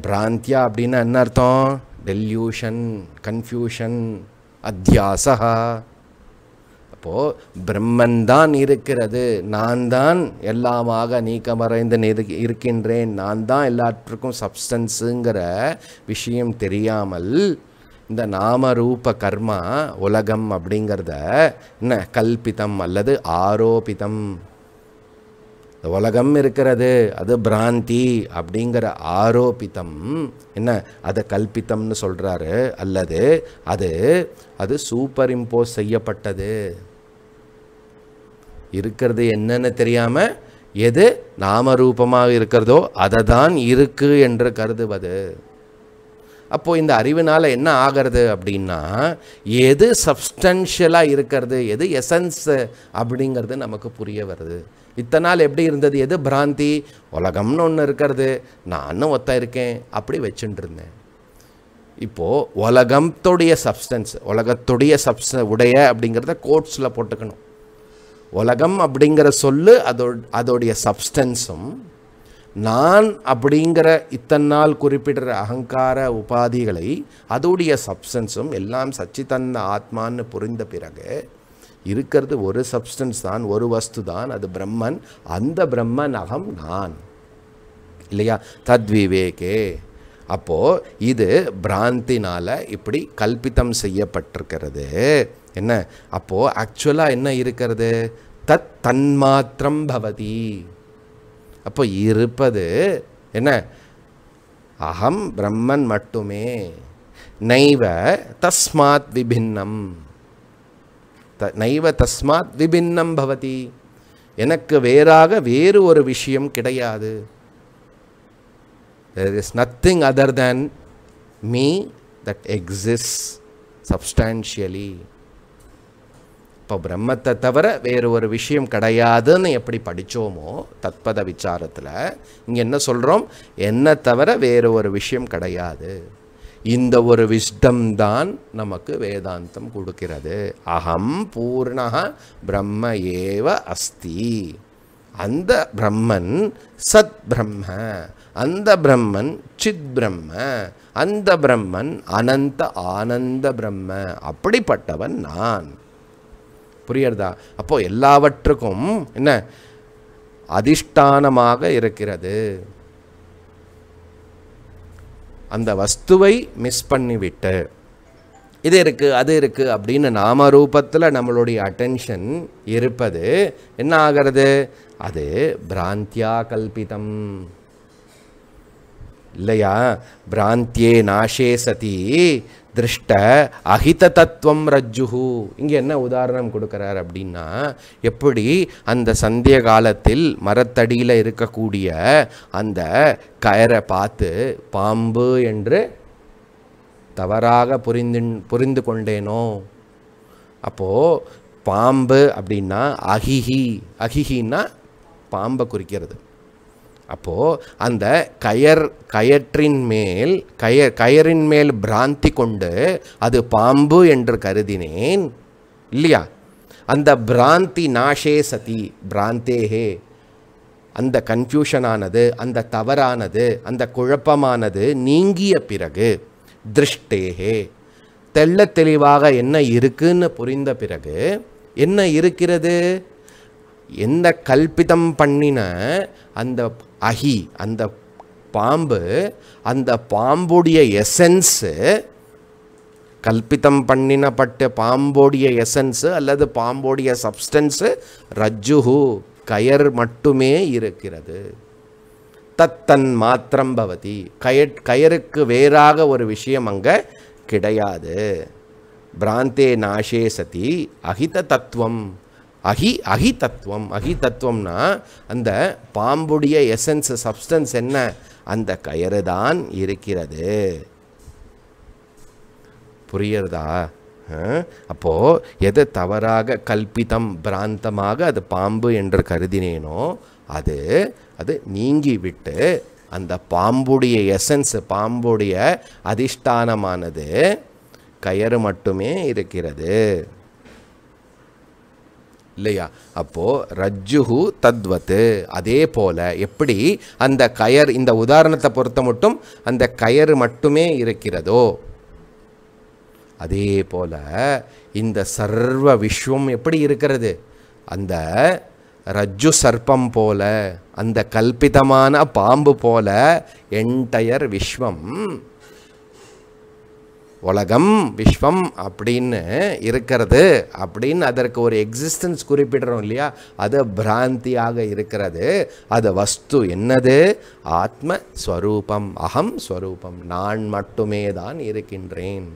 பிராந்தியா அப்படின்னா என்ன அர்த்தம் டெல்யூஷன் கன்ஃபியூஷன் அத்தியாசா அப்போது பிரம்மன் தான் இருக்கிறது நான் தான் எல்லாமாக நீக்கமறைந்து இருக்கின்றேன் நான் தான் எல்லாற்றுக்கும் சப்ஸ்டன்ஸுங்கிற விஷயம் தெரியாமல் இந்த நாமரூப கர்மா உலகம் அப்படிங்கிறத என்ன கல்பித்தம் அல்லது ஆரோபிதம் உலகம் இருக்கிறது அது பிராந்தி அப்படிங்கிற ஆரோபித்தம் என்ன அதை கல்பித்தம்னு சொல்கிறாரு அல்லது அது அது சூப்பர் இம்போஸ் செய்யப்பட்டது இருக்கிறது என்னன்னு தெரியாமல் எது நாமரூபமாக இருக்கிறதோ அதை தான் இருக்குது என்று கருதுவது அப்போது இந்த அறிவினால் என்ன ஆகிறது அப்படின்னா எது சப்ஸ்டன்ஷியலாக இருக்கிறது எது எசன்ஸ் அப்படிங்கிறது நமக்கு புரிய வருது இத்தனை நாள் எப்படி இருந்தது எது பிராந்தி உலகம்னு ஒன்று இருக்கிறது நானும் ஒத்த இருக்கேன் அப்படி வச்சுட்டு இருந்தேன் இப்போது உலகத்துடைய சப்ஸ்டன்ஸ் உலகத்துடைய சப்ஸ் உடைய அப்படிங்கிறத கோட்ஸில் போட்டுக்கணும் உலகம் அப்படிங்கிற சொல்லு அதோ அதோடைய சப்ஸ்டன்ஸும் நான் அப்படிங்கிற இத்தனை நாள் குறிப்பிடுற அகங்கார உபாதிகளை அதோடைய சப்ஸ்டன்ஸும் எல்லாம் சச்சித்தன்ன ஆத்மான்னு புரிந்த பிறகு இருக்கிறது ஒரு சப்ஸ்டன்ஸ் தான் ஒரு வஸ்து தான் அது பிரம்மன் அந்த பிரம்மன் அகம் நான் இல்லையா தத்விவேகே அப்போது இது பிராந்தினால் இப்படி கல்பித்தம் செய்யப்பட்டிருக்கிறது என்ன அப்போது ஆக்சுவலாக என்ன இருக்கிறது தத் தன்மாத்திரம் பவதி அப்போ இருப்பது என்ன அகம் பிரம்மன் மட்டுமே நைவ தஸ்மாத் விபின்னம் த நைவ தஸ்மாத் விபின்னம் பவதி எனக்கு வேறாக வேறு ஒரு விஷயம் கிடையாது there is nothing other than me that exist substantially இப்போ பிரம்மத்தை தவிர வேறு ஒரு விஷயம் கிடையாதுன்னு எப்படி படித்தோமோ தத்பத விசாரத்தில் இங்கே என்ன சொல்கிறோம் என்ன தவிர வேறு ஒரு விஷயம் கிடையாது இந்த ஒரு விஷ்டம் தான் நமக்கு வேதாந்தம் கொடுக்கிறது அகம் பூர்ணா பிரம்ம ஏவ அஸ்தி அந்த பிரம்மன் சத் பிரம்ம அந்த பிரம்மன் சித் பிரம்ம அந்த பிரம்மன் அனந்த ஆனந்த பிரம்ம அப்படிப்பட்டவன் நான் புரியறதா அப்போது எல்லாவற்றுக்கும் என்ன அதிஷ்டானமாக இருக்கிறது அந்த வஸ்துவை மிஸ் பண்ணிவிட்டு இது இருக்குது அது இருக்குது அப்படின்னு நாம ரூபத்தில் நம்மளுடைய அட்டென்ஷன் இருப்பது என்ன ஆகிறது அது பிராந்தியா கல்பிதம் இல்லையா பிராந்தியே நாஷே சதி திருஷ்ட அகித தத்துவம் ரஜ்ஜுஹு இங்கே என்ன உதாரணம் கொடுக்குறார் அப்படின்னா எப்படி அந்த சந்திய காலத்தில் மரத்தடியில் இருக்கக்கூடிய அந்த கயரை பார்த்து பாம்பு என்று தவறாக புரிந்து புரிந்து கொண்டேனோ அப்போது பாம்பு அப்படின்னா அகிஹி அகிஹின்னா பாம்பை குறிக்கிறது அப்போது அந்த கயர் கயற்றின் மேல் கய கயரின் மேல் பிராந்தி கொண்டு அது பாம்பு என்று கருதினேன் இல்லையா அந்த பிராந்தி நாஷே சதி பிராந்தேஹே அந்த கன்ஃபியூஷனானது அந்த தவறானது அந்த குழப்பமானது நீங்கிய பிறகு திருஷ்டேஹே தெள்ள தெளிவாக என்ன இருக்குன்னு புரிந்த பிறகு என்ன இருக்கிறது என்ன கல்பிதம் பண்ணின அந்த அஹி அந்த பாம்பு அந்த பாம்புடைய எசன்ஸு கல்பித்தம் பண்ணினப்பட்ட பாம்போடைய எசன்ஸு அல்லது பாம்போடைய சப்ஸ்டன்ஸு ரஜ்ஜுஹு கயர் மட்டுமே இருக்கிறது தத்தன் மாத்திரம் பவதி கய கயருக்கு வேறாக ஒரு விஷயம் அங்கே கிடையாது பிராந்தே நாஷே சதி அகித தத்துவம் அகி அகி தத்துவம் அகி தத்துவம்னா அந்த பாம்புடைய எசன்ஸ் சப்ஸ்டன்ஸ் என்ன அந்த கயிறு தான் இருக்கிறது புரியுறதா அப்போது எது தவறாக கல்பிதம் பிராந்தமாக அது பாம்பு என்று கருதினேனோ அது அது நீங்கிவிட்டு அந்த பாம்புடைய எசன்ஸ் பாம்புடைய அதிஷ்டானமானது கயறு மட்டுமே இருக்கிறது இல்லையா அப்போது ரஜ்ஜுஹு தத்வத்து அதே போல எப்படி அந்த கயர் இந்த உதாரணத்தை பொறுத்த மட்டும் அந்த கயர் மட்டுமே இருக்கிறதோ அதே போல இந்த சர்வ விஸ்வம் எப்படி இருக்கிறது அந்த ரஜ்ஜு சர்ப்பம் போல அந்த கல்பிதமான பாம்பு போல என்டையர் விஸ்வம் உலகம் விஸ்வம் அப்படின்னு இருக்கிறது அப்படின்னு அதற்கு ஒரு எக்ஸிஸ்டன்ஸ் குறிப்பிடுறோம் இல்லையா அது பிராந்தியாக இருக்கிறது அது வஸ்து என்னது ஆத்ம ஸ்வரூபம் அகம் ஸ்வரூபம் நான் மட்டுமே தான் இருக்கின்றேன்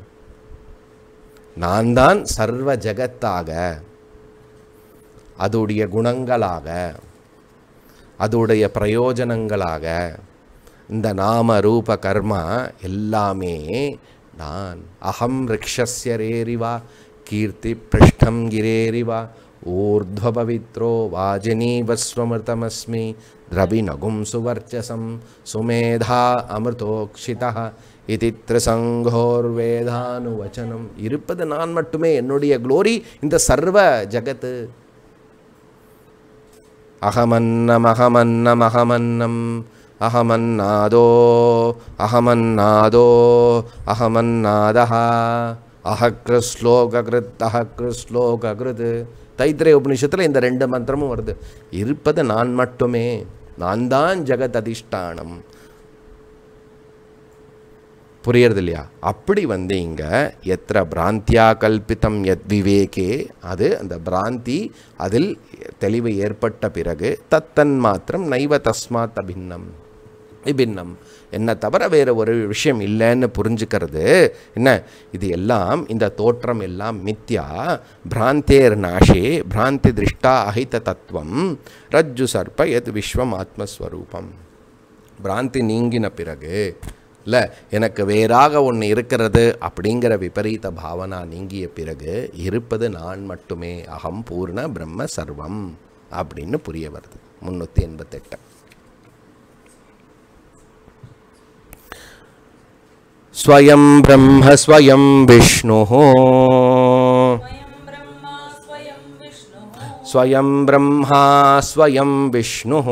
நான் தான் சர்வ ஜகத்தாக அதோடைய குணங்களாக அதோடைய பிரயோஜனங்களாக இந்த நாம ரூப கர்மா எல்லாமே ृक्षस्य रेरि वा कीर्तिपृष्ठं गिरेरि वा ऊर्ध्वपवित्रो वाजिनीवस्वमृतमस्मि वस्वमृतमस्मि द्रविनगुं सुवर्चसं सुमेधा अमृतोक्षितः इति त्रिसङ्घोर्वेधानुवचनम् इद नान्मटुमे इन्द सर्व जगत् अहमन्नमहमन्नमहमन्नम् அகமன்னாதோ அகமன்னாதோ அகமன்னாதா அஹக்ருஸ்லோககிருத் அஹக்ருஸ்லோககிருத் தைத்திரை உபநிஷத்தில் இந்த ரெண்டு மந்திரமும் வருது இருப்பது நான் மட்டுமே நான் தான் ஜெகத் அதிஷ்டானம் புரியறது இல்லையா அப்படி வந்து இங்கே எத்திர பிராந்தியா கல்பித்தம் எத் விவேகே அது அந்த பிராந்தி அதில் தெளிவு ஏற்பட்ட பிறகு தத்தன் மாத்திரம் நைவ தஸ்மாத் அபின்னம் விபின்னம் என்ன தவிர வேறு ஒரு விஷயம் இல்லைன்னு புரிஞ்சுக்கிறது என்ன இது எல்லாம் இந்த தோற்றம் எல்லாம் மித்யா பிராந்தேர் நாஷே பிராந்தி திருஷ்டா அகித தத்துவம் ரஜ்ஜு சர்ப்ப எத் விஸ்வம் ஆத்மஸ்வரூபம் பிராந்தி நீங்கின பிறகு இல்லை எனக்கு வேறாக ஒன்று இருக்கிறது அப்படிங்கிற விபரீத பாவனா நீங்கிய பிறகு இருப்பது நான் மட்டுமே அகம் பூர்ண பிரம்ம சர்வம் அப்படின்னு புரிய வருது முந்நூற்றி எண்பத்தெட்டு स्वयं ब्रह्म स्वयं विष्णुः स्वयं ब्रह्मा स्वयं विष्णुः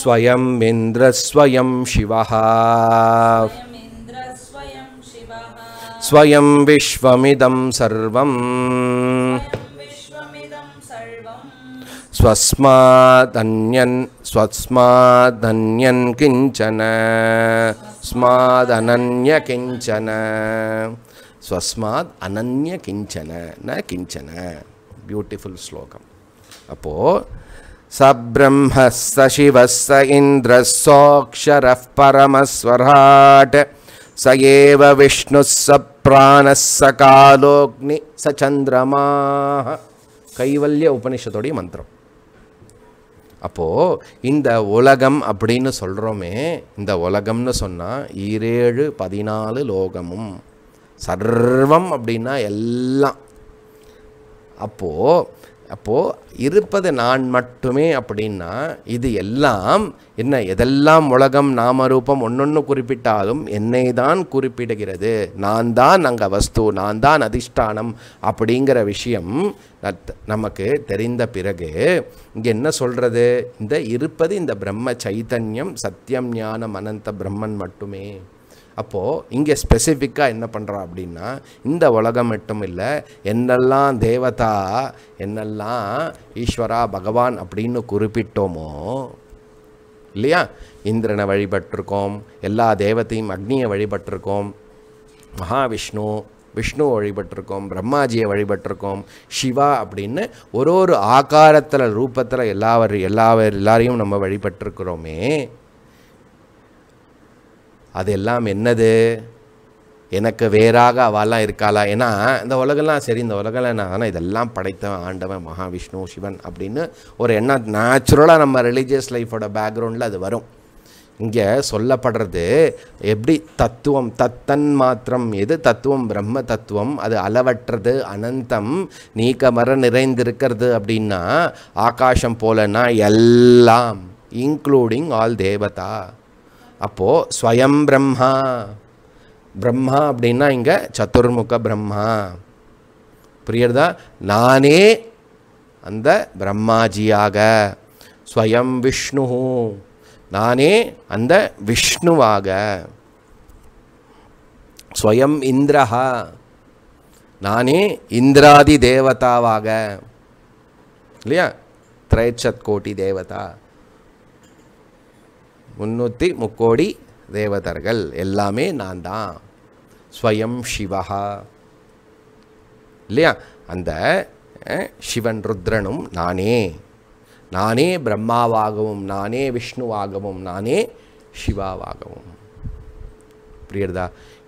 स्वयम् इन्द्रस्वयं शिवः स्वयं विश्वमिदं सर्वम् स्वस्मादन्यन् స్వస్మాదన్యన్ కించన స్మాదనన్య కించన స్వస్మాద్ అనన్య కించన నా కించన బ్యూటిఫుల్ శ్లోకం అపో స బ్రహ్మ స శివ స ఇంద్ర సోక్షర పరమస్వరాట్ స ఏవ విష్ణు స ప్రాణ స కాలోగ్ని స చంద్రమా కైవల్య ఉపనిషత్తుడి మంత్రం அப்போது இந்த உலகம் அப்படின்னு சொல்கிறோமே இந்த உலகம்னு சொன்னால் ஈரேழு பதினாலு லோகமும் சர்வம் அப்படின்னா எல்லாம் அப்போது அப்போது இருப்பது நான் மட்டுமே அப்படின்னா இது எல்லாம் என்ன எதெல்லாம் உலகம் நாமரூபம் ஒன்று குறிப்பிட்டாலும் என்னை தான் குறிப்பிடுகிறது நான் தான் அங்கே வஸ்து நான் தான் அதிஷ்டானம் அப்படிங்கிற விஷயம் நமக்கு தெரிந்த பிறகு இங்கே என்ன சொல்கிறது இந்த இருப்பது இந்த பிரம்ம சைத்தன்யம் சத்தியம் ஞானம் அனந்த பிரம்மன் மட்டுமே அப்போது இங்கே ஸ்பெசிஃபிக்காக என்ன பண்ணுறா அப்படின்னா இந்த உலகம் மட்டும் இல்லை என்னெல்லாம் தேவதா என்னெல்லாம் ஈஸ்வரா பகவான் அப்படின்னு குறிப்பிட்டோமோ இல்லையா இந்திரனை வழிபட்டிருக்கோம் எல்லா தேவத்தையும் அக்னியை வழிபட்டிருக்கோம் மகாவிஷ்ணு விஷ்ணு வழிபட்டிருக்கோம் பிரம்மாஜியை வழிபட்டிருக்கோம் சிவா அப்படின்னு ஒரு ஒரு ஆகாரத்தில் ரூபத்தில் எல்லாவர் எல்லாவர் எல்லாரையும் நம்ம வழிபட்டிருக்கிறோமே அதெல்லாம் என்னது எனக்கு வேறாக அவெல்லாம் இருக்காளா ஏன்னா இந்த உலகெல்லாம் சரி இந்த உலகெல்லாம் என்ன ஆனால் இதெல்லாம் படைத்தவன் ஆண்டவன் மகாவிஷ்ணு சிவன் அப்படின்னு ஒரு எண்ணம் நேச்சுரலாக நம்ம ரிலீஜியஸ் லைஃபோட பேக்ரவுண்டில் அது வரும் இங்கே சொல்லப்படுறது எப்படி தத்துவம் தத்தன் மாத்திரம் எது தத்துவம் பிரம்ம தத்துவம் அது அளவற்றது அனந்தம் நீக்க மர நிறைந்திருக்கிறது அப்படின்னா ஆகாஷம் போலன்னா எல்லாம் இன்க்ளூடிங் ஆல் தேவதா அப்போது ஸ்வயம் பிரம்மா பிரம்மா அப்படின்னா இங்கே சத்துர்முக பிரம்மா புரியுறதா நானே அந்த பிரம்மாஜியாக ஸ்வயம் விஷ்ணு நானே அந்த விஷ்ணுவாக ஸ்வயம் இந்திரஹா நானே இந்திராதி தேவதாவாக இல்லையா திரைச்சத் கோட்டி தேவதா முன்னூற்றி முக்கோடி தேவதர்கள் எல்லாமே நான் தான் ஸ்வயம் சிவா இல்லையா அந்த சிவன் ருத்ரனும் நானே நானே பிரம்மாவாகவும் நானே விஷ்ணுவாகவும் நானே சிவாவாகவும் புரியுறதா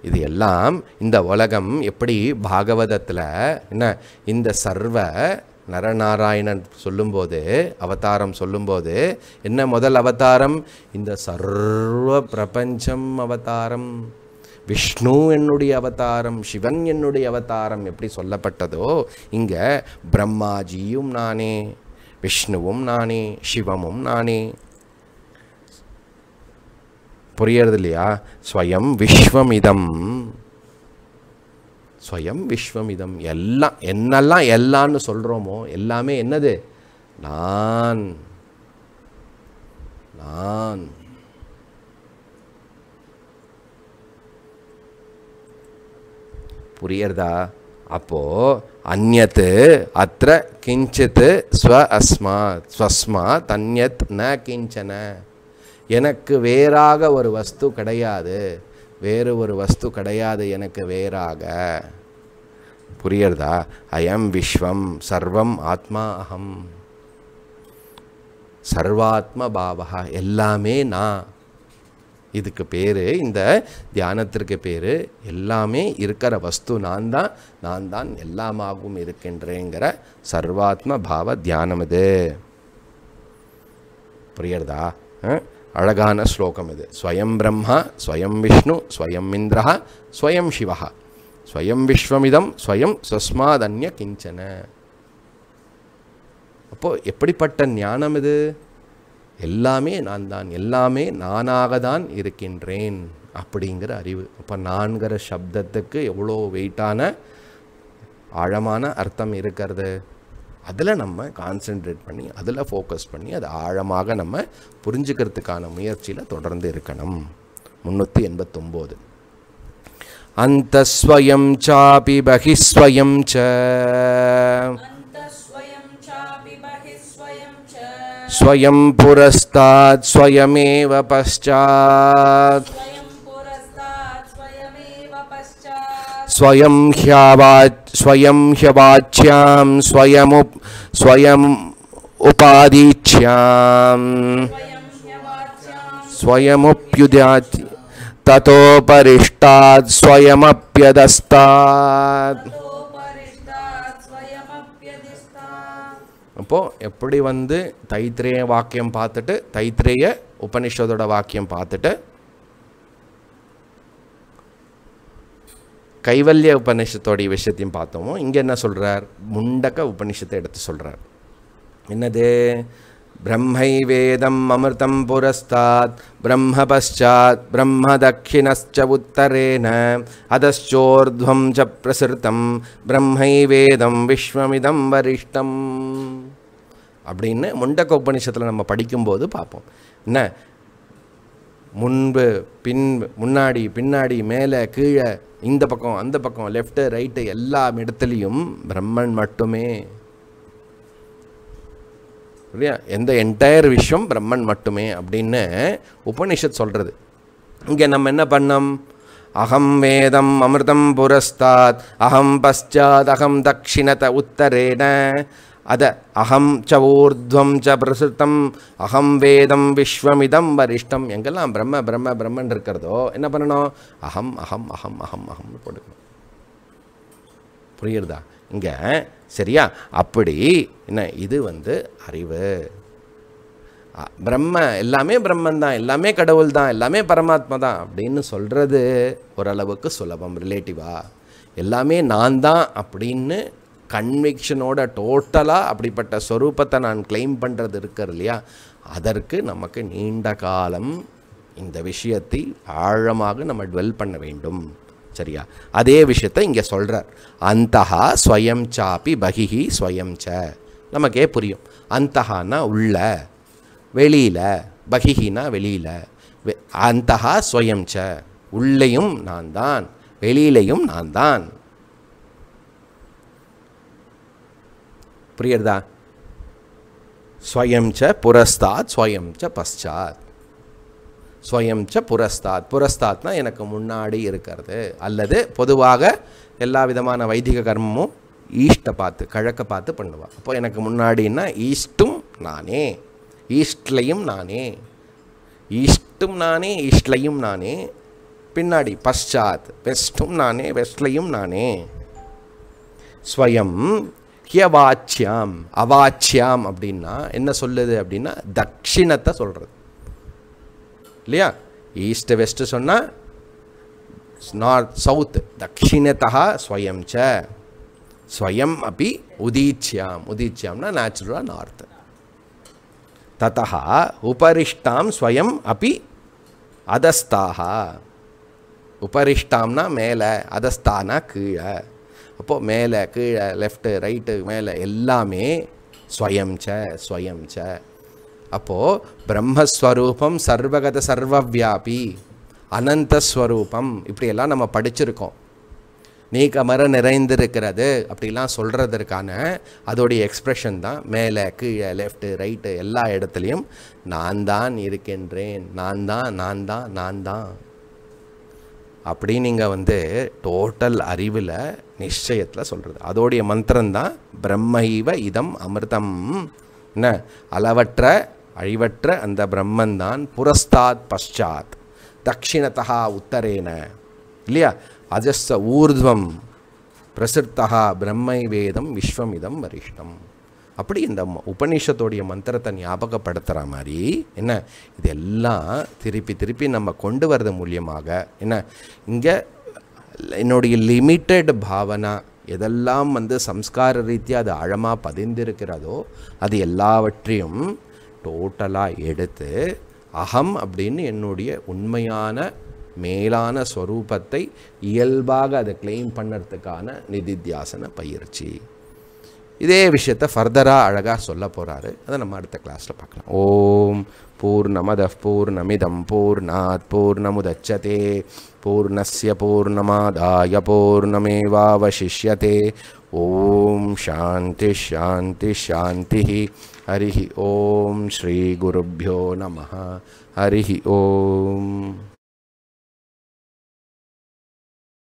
இது எல்லாம் இந்த உலகம் எப்படி பாகவதத்தில் என்ன இந்த சர்வ நரநாராயணன் சொல்லும்போது அவதாரம் சொல்லும்போது என்ன முதல் அவதாரம் இந்த சர்வ பிரபஞ்சம் அவதாரம் விஷ்ணு என்னுடைய அவதாரம் சிவன் என்னுடைய அவதாரம் எப்படி சொல்லப்பட்டதோ இங்கே பிரம்மாஜியும் நானே விஷ்ணுவும் நானே சிவமும் நானே புரியறது இல்லையா ஸ்வயம் விஸ்வமிதம் ஸ்வயம் விஸ்வம் இதம் எல்லாம் என்னெல்லாம் எல்லான்னு சொல்கிறோமோ எல்லாமே என்னது நான் நான் புரியறதா அப்போது அந்நத்து அத்த கிஞ்சித்து ஸ்வ அஸ்மாத் ஸ்வஸ்மாத் அந்நத் ந கிஞ்சன எனக்கு வேறாக ஒரு வஸ்து கிடையாது வேறு ஒரு வஸ்து கிடையாது எனக்கு வேறாக புரியறதா அயம் விஸ்வம் சர்வம் ஆத்மா அகம் சர்வாத்ம பாவகா எல்லாமே நான் இதுக்கு பேர் இந்த தியானத்திற்கு பேர் எல்லாமே இருக்கிற வஸ்து நான் தான் நான் தான் எல்லாமாகவும் இருக்கின்றேங்கிற சர்வாத்ம பாவ தியானம் இது புரியறதா அழகான ஸ்லோகம் இது ஸ்வயம் பிரம்மா ஸ்வயம் விஷ்ணு ஸ்வயம் இந்திரா ஸ்வயம் சிவா ஸ்வயம் விஸ்வமிதம் ஸ்வயம் சுஸ்மாதன்ய கிஞ்சன அப்போது எப்படிப்பட்ட ஞானம் இது எல்லாமே நான் தான் எல்லாமே நானாக தான் இருக்கின்றேன் அப்படிங்கிற அறிவு அப்போ நான்கிற சப்தத்துக்கு எவ்வளோ வெயிட்டான ஆழமான அர்த்தம் இருக்கிறது அதில் நம்ம கான்சென்ட்ரேட் பண்ணி அதில் ஃபோக்கஸ் பண்ணி அதை ஆழமாக நம்ம புரிஞ்சுக்கிறதுக்கான முயற்சியில் தொடர்ந்து இருக்கணும் முந்நூற்றி எண்பத்தொம்போது ஸ்வயம் சாபி பகிஸ்வயம் ச स्वयं புரஸ்தாத் स्वयमेव पश्चात् स्वयं ह्यावाच् स्वयं ह्यवाच्यां स्वयमु स्वयम् उपादीक्ष्यां स्वयमुप्युद्यात् ततोपरिष्टात् स्वयमप्यदस्तात् அப்போது எப்படி வந்து தைத்திரேய வாக்கியம் பார்த்துட்டு தைத்திரேய உபனிஷதோட வாக்கியம் பார்த்துட்டு கைவல்ய உபநிஷத்தோடைய விஷயத்தையும் பார்த்தோமோ இங்கே என்ன சொல்கிறார் முண்டக உபநிஷத்தை எடுத்து சொல்கிறார் என்னது பிரம்மை வேதம் அமிர்தம் புரஸ்தாத் பிரம்ம பஷாத் பிரம்ம தட்சிணச்ச உத்தரேன அதச்சோர்துவம் ச பிரசிருத்தம் பிரம்மை வேதம் விஸ்வமிதம் வரிஷ்டம் அப்படின்னு முண்டக்க உபநிஷத்தில் நம்ம படிக்கும்போது பார்ப்போம் என்ன முன்பு பின் முன்னாடி பின்னாடி மேலே கீழே இந்த பக்கம் அந்த பக்கம் லெஃப்ட்டு ரைட்டு எல்லா இடத்துலையும் பிரம்மன் மட்டுமே இல்லையா எந்த என்டையர் விஷயம் பிரம்மன் மட்டுமே அப்படின்னு உபனிஷத் சொல்கிறது இங்கே நம்ம என்ன பண்ணோம் அகம் வேதம் அமிர்தம் புரஸ்தாத் அகம் பஸ்டாத் அகம் தக்ஷிணத உத்தரேன அத அகம் ச ஊர்துவம் ச பிரசுத்தம் அகம் வேதம் விஸ்வமிதம் வரிஷ்டம் எங்கெல்லாம் பிரம்ம பிரம்ம பிரம்மன் இருக்கிறதோ என்ன பண்ணணும் அகம் அகம் அகம் அகம் அகம்னு போட்டுக்கணும் புரியுறதா இங்கே சரியா அப்படி என்ன இது வந்து அறிவு பிரம்ம எல்லாமே பிரம்மன் தான் எல்லாமே கடவுள் தான் எல்லாமே பரமாத்மா தான் அப்படின்னு சொல்கிறது ஓரளவுக்கு சுலபம் ரிலேட்டிவாக எல்லாமே நான் தான் அப்படின்னு கன்விக்ஷனோட டோட்டலாக அப்படிப்பட்ட ஸ்வரூபத்தை நான் கிளைம் பண்ணுறது இருக்கிறது இல்லையா அதற்கு நமக்கு நீண்ட காலம் இந்த விஷயத்தை ஆழமாக நம்ம டுவெல் பண்ண வேண்டும் சரியா அதே விஷயத்தை இங்கே சொல்கிறார் அந்த ஸ்வயம் சாப்பி பகிஹி ஸ்வயம் ச நமக்கே புரியும் அந்தஹான்னா உள்ள வெளியில் பகிஹினா வெளியில் அந்த ஸ்வயம் ச உள்ளேயும் நான் தான் வெளியிலையும் நான் தான் புரியுறதா ஸ்வயம் ச புரஸ்தாத் ஸ்வயம் ச பஸ்தாத் ஸ்வயம் ச புரஸ்தாத் புரஸ்தாத்னா எனக்கு முன்னாடி இருக்கிறது அல்லது பொதுவாக எல்லா விதமான வைதிக கர்மமும் ஈஸ்ட்டை பார்த்து கழக்க பார்த்து பண்ணுவாள் அப்போ எனக்கு முன்னாடின்னா ஈஸ்ட்டும் நானே ஈஸ்ட்லையும் நானே ஈஸ்ட்டும் நானே ஈஸ்ட்லையும் நானே பின்னாடி பஷ்சாத் வெஸ்ட்டும் நானே வெஸ்ட்லையும் நானே ஸ்வயம் கியவாச்சியாம் அவாச்சியம் அப்படின்னா என்ன சொல்லுது அப்படின்னா தக்ஷிணத்தை சொல்கிறது இல்லையா ஈஸ்ட் வெஸ்ட் சொன்னால் நார்த் சவுத் தக்ஷிணத்தா ஸ்வயம் ச ஸ்வயம் அப்படி உதீச்சியாம் உதீச்சியாம்னா நேச்சுரலாக நார்த் ததா உபரிஷ்டாம் ஸ்வயம் அப்படி அதஸ்தாக உபரிஷ்டாம்னா மேலே அதஸ்தானா கீழே எப்போ மேலே கீழே லெஃப்ட்டு ரைட்டு மேலே எல்லாமே ஸ்வயம் சுவயம் ச அப்போது பிரம்மஸ்வரூபம் சர்வகத சர்வவியாபி அனந்தஸ்வரூபம் இப்படியெல்லாம் நம்ம படிச்சிருக்கோம் நீக்க மர நிறைந்திருக்கிறது அப்படிலாம் சொல்கிறதற்கான அதோடைய எக்ஸ்ப்ரெஷன் தான் மேலே கீழே லெஃப்ட்டு ரைட்டு எல்லா இடத்துலையும் நான் தான் இருக்கின்றேன் நான் தான் நான் தான் நான் தான் அப்படின்னு நீங்கள் வந்து டோட்டல் அறிவில் நிச்சயத்தில் சொல்கிறது அதோடைய மந்திரம்தான் பிரம்மைவ இதம் அமிர்தம் என்ன அளவற்ற அழிவற்ற அந்த பிரம்மன் தான் புரஸ்தாத் பஷாத் தக்ஷிணத்தா உத்தரேன இல்லையா அஜஸ்ஸ ஊர்துவம் பிரசித்தா பிரம்மை வேதம் விஸ்வமிதம் வரிஷ்டம் அப்படி இந்த உபநிஷத்தோடைய மந்திரத்தை ஞாபகப்படுத்துகிற மாதிரி என்ன இதெல்லாம் திருப்பி திருப்பி நம்ம கொண்டு வர்றது மூலியமாக என்ன இங்கே என்னுடைய லிமிட்டட் பாவனா எதெல்லாம் வந்து சம்ஸ்கார ரீதியாக அது ஆழமாக பதிந்திருக்கிறதோ அது எல்லாவற்றையும் டோட்டலாக எடுத்து அகம் அப்படின்னு என்னுடைய உண்மையான மேலான ஸ்வரூபத்தை இயல்பாக அதை கிளைம் பண்ணுறதுக்கான நிதித்தியாசன பயிற்சி இதே விஷயத்தை ஃபர்தராக அழகாக சொல்ல போகிறாரு அதை நம்ம அடுத்த கிளாஸில் பார்க்கலாம் ஓம் பூர்ணமத பூர்ணமிதம் பூர்ணாத் பூர்ணமுதச்சதே பூர்ணஸ்ய பூர்ணமாதாய பூர்ணமேவாவசிஷ்யதே ஓம் சாந்தி ஷாந்தி ஷாந்தி ஹரிஹி ஓம் ஸ்ரீ குருப்போ நம ஹரிஹி ஓம்